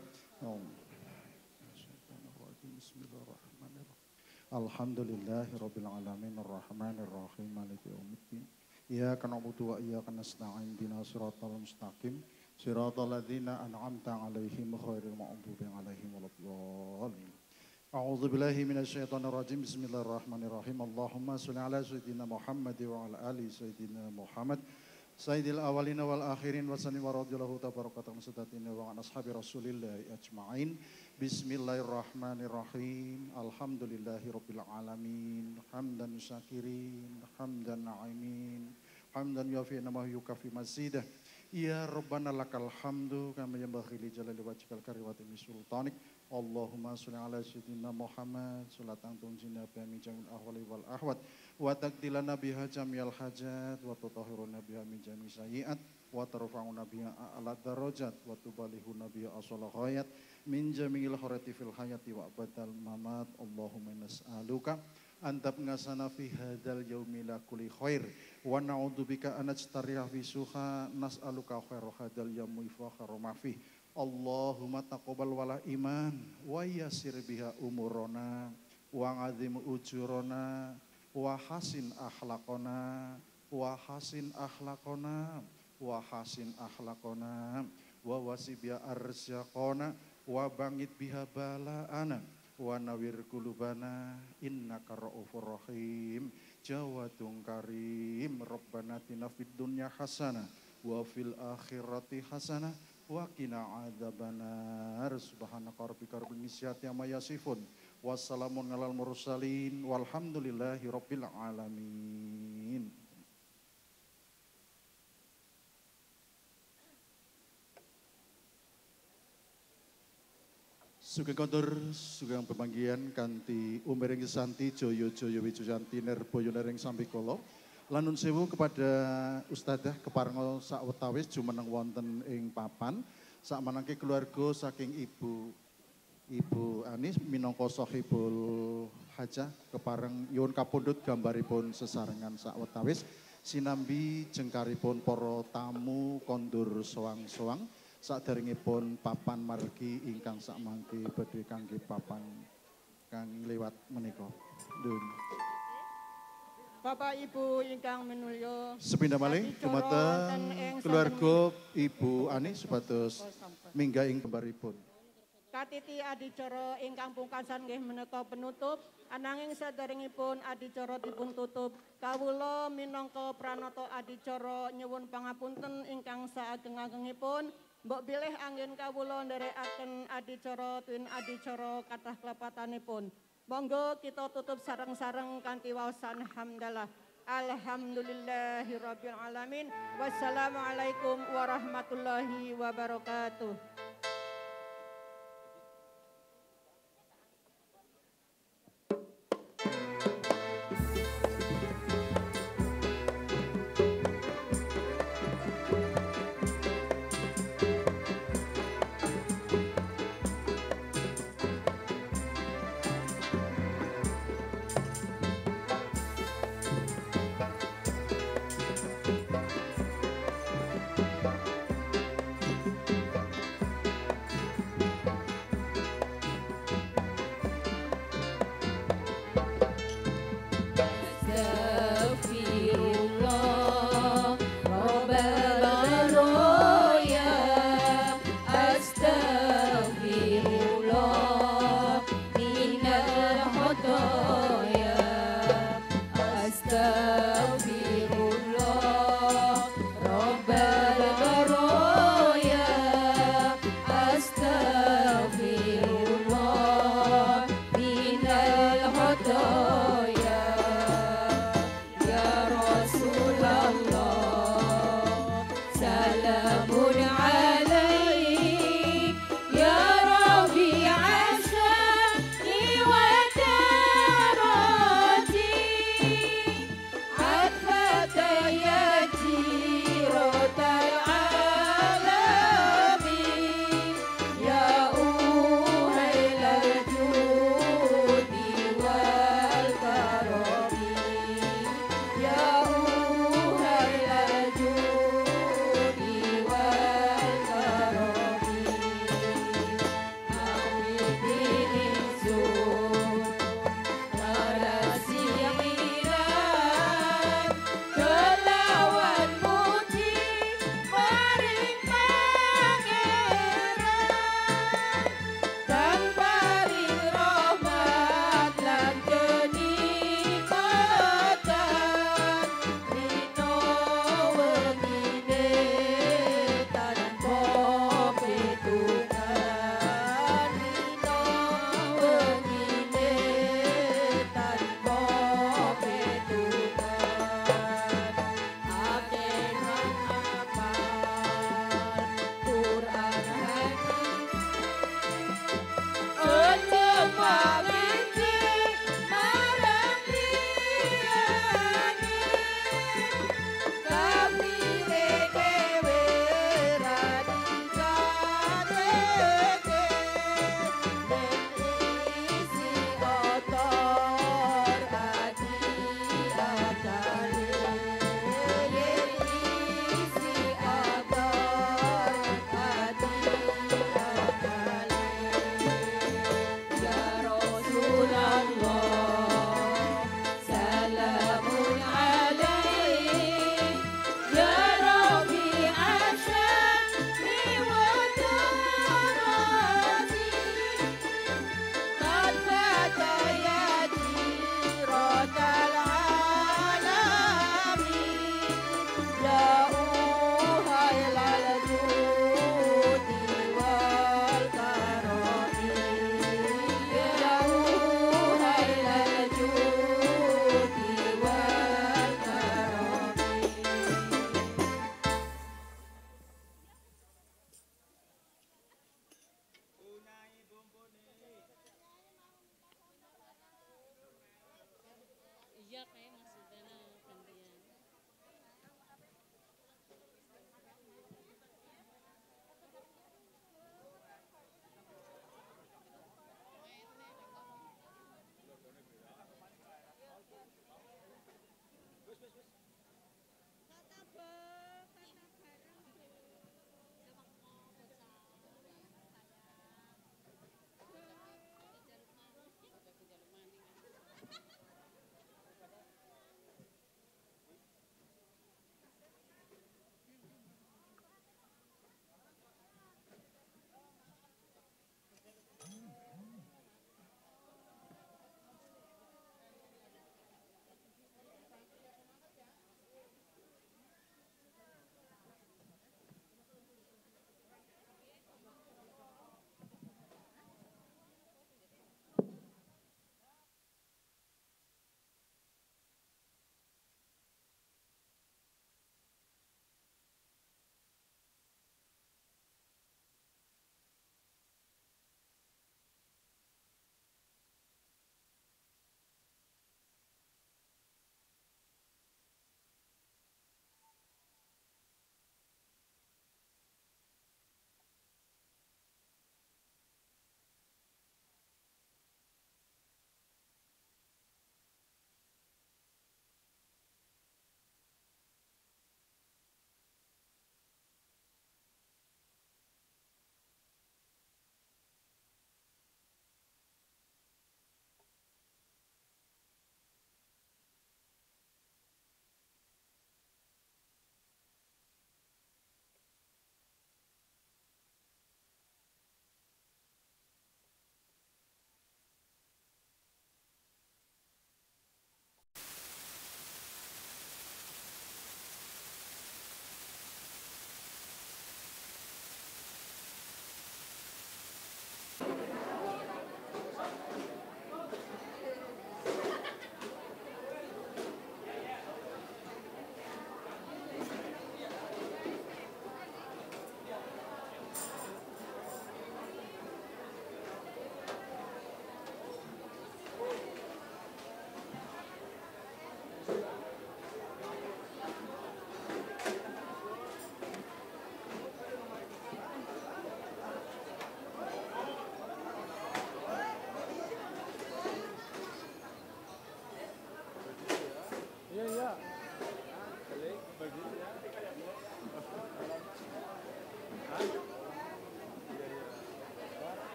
Alhamdulillahi rabbil alamin arrahmanir rahim maliki yaumiddin. Iyyaka na'budu wa iyyaka nasta'in. Ihdinash suratul mustaqim. صراط الذين أنعمت عليهم غير المغضوب عليهم ولا الضالين أعوذ بالله من الشيطان الرجيم بسم الله الرحمن الرحيم اللهم صل على سيدنا محمد وعلى آل سيدنا محمد سيد الأولين والآخرين وسلم ورضي الله تبارك وتعالى سيدنا وعن أصحاب رسول الله أجمعين بسم الله الرحمن الرحيم الحمد لله رب العالمين حمدا شاكرين حمدا نعيمين حمدا يوفي نعمه يكفي مزيده Ya Rabbana lakal hamdu kama yanbaghi li jalali wajhikal karim wa Allahumma sholli ala sayyidina Muhammad sulatan tunjina bi min jamil ahwali wal ahwat wa taqdilana biha jamil hajat wa tutahhiruna biha min jami sayyi'at wa tarfa'una biha a'la darajat wa tubalihu biha asal ghayat min jamil khurati fil hayati wa abadal mamat. Allahumma nas'aluka antab ngasana fi hadal yaumi kulli khair wa na'udzubika an najtariha fi suha nas'aluka khairu hadzal yaumi wa khairu ma fih Allahumma taqabbal wala iman wa yassir biha umurona wa azim ujurona wa hasin akhlaqona wa hasin akhlaqona wa hasin akhlaqona wa wasi biha arzaqona wa bangit biha bala'ana wa nawir kulubana innaka ra'ufur rahim jawatun karim Rabbana tina fid dunya hasana wa fil akhirati hasana wa qina adzabannar subhanaka rabbika rabbil isyati amma yasifun wassalamun alal mursalin walhamdulillahi rabbil alamin Sugeng kontur, sugeng pemanggian kanthi umiring santi joyo joyo Nerbo nerboyo sambi sambikala. Lanun sewu kepada Ustadzah Keparngo sakwetawis jumeneng wonten ing papan menangke keluarga saking Ibu Ibu Anis minangka sahibul hajah kepareng nyuwun kapundhut gambaripun sesarengan sakwetawis sinambi jengkaripun poro tamu kondur soang-soang saderengipun papan margi ingkang sakmangki badhe kangge papan kang lewat menika. Bapak Ibu ingkang menulyo sepindah malih dumateng keluarga Ibu Ani sebatus minggah ing kembaripun. Katiti adicara ingkang pungkasan nggih menika penutup ananging saderengipun adicara dipun tutup kawula minangka pranata adicara nyuwun pangapunten ingkang saagengipun. -ageng Mbok bilih angin dari akan nderekaken adicara twin adicara kathah klepatanipun. Monggo kita tutup sarang-sarang kanthi waosan hamdalah. Alhamdulillahirabbil alamin. Wassalamualaikum warahmatullahi wabarakatuh.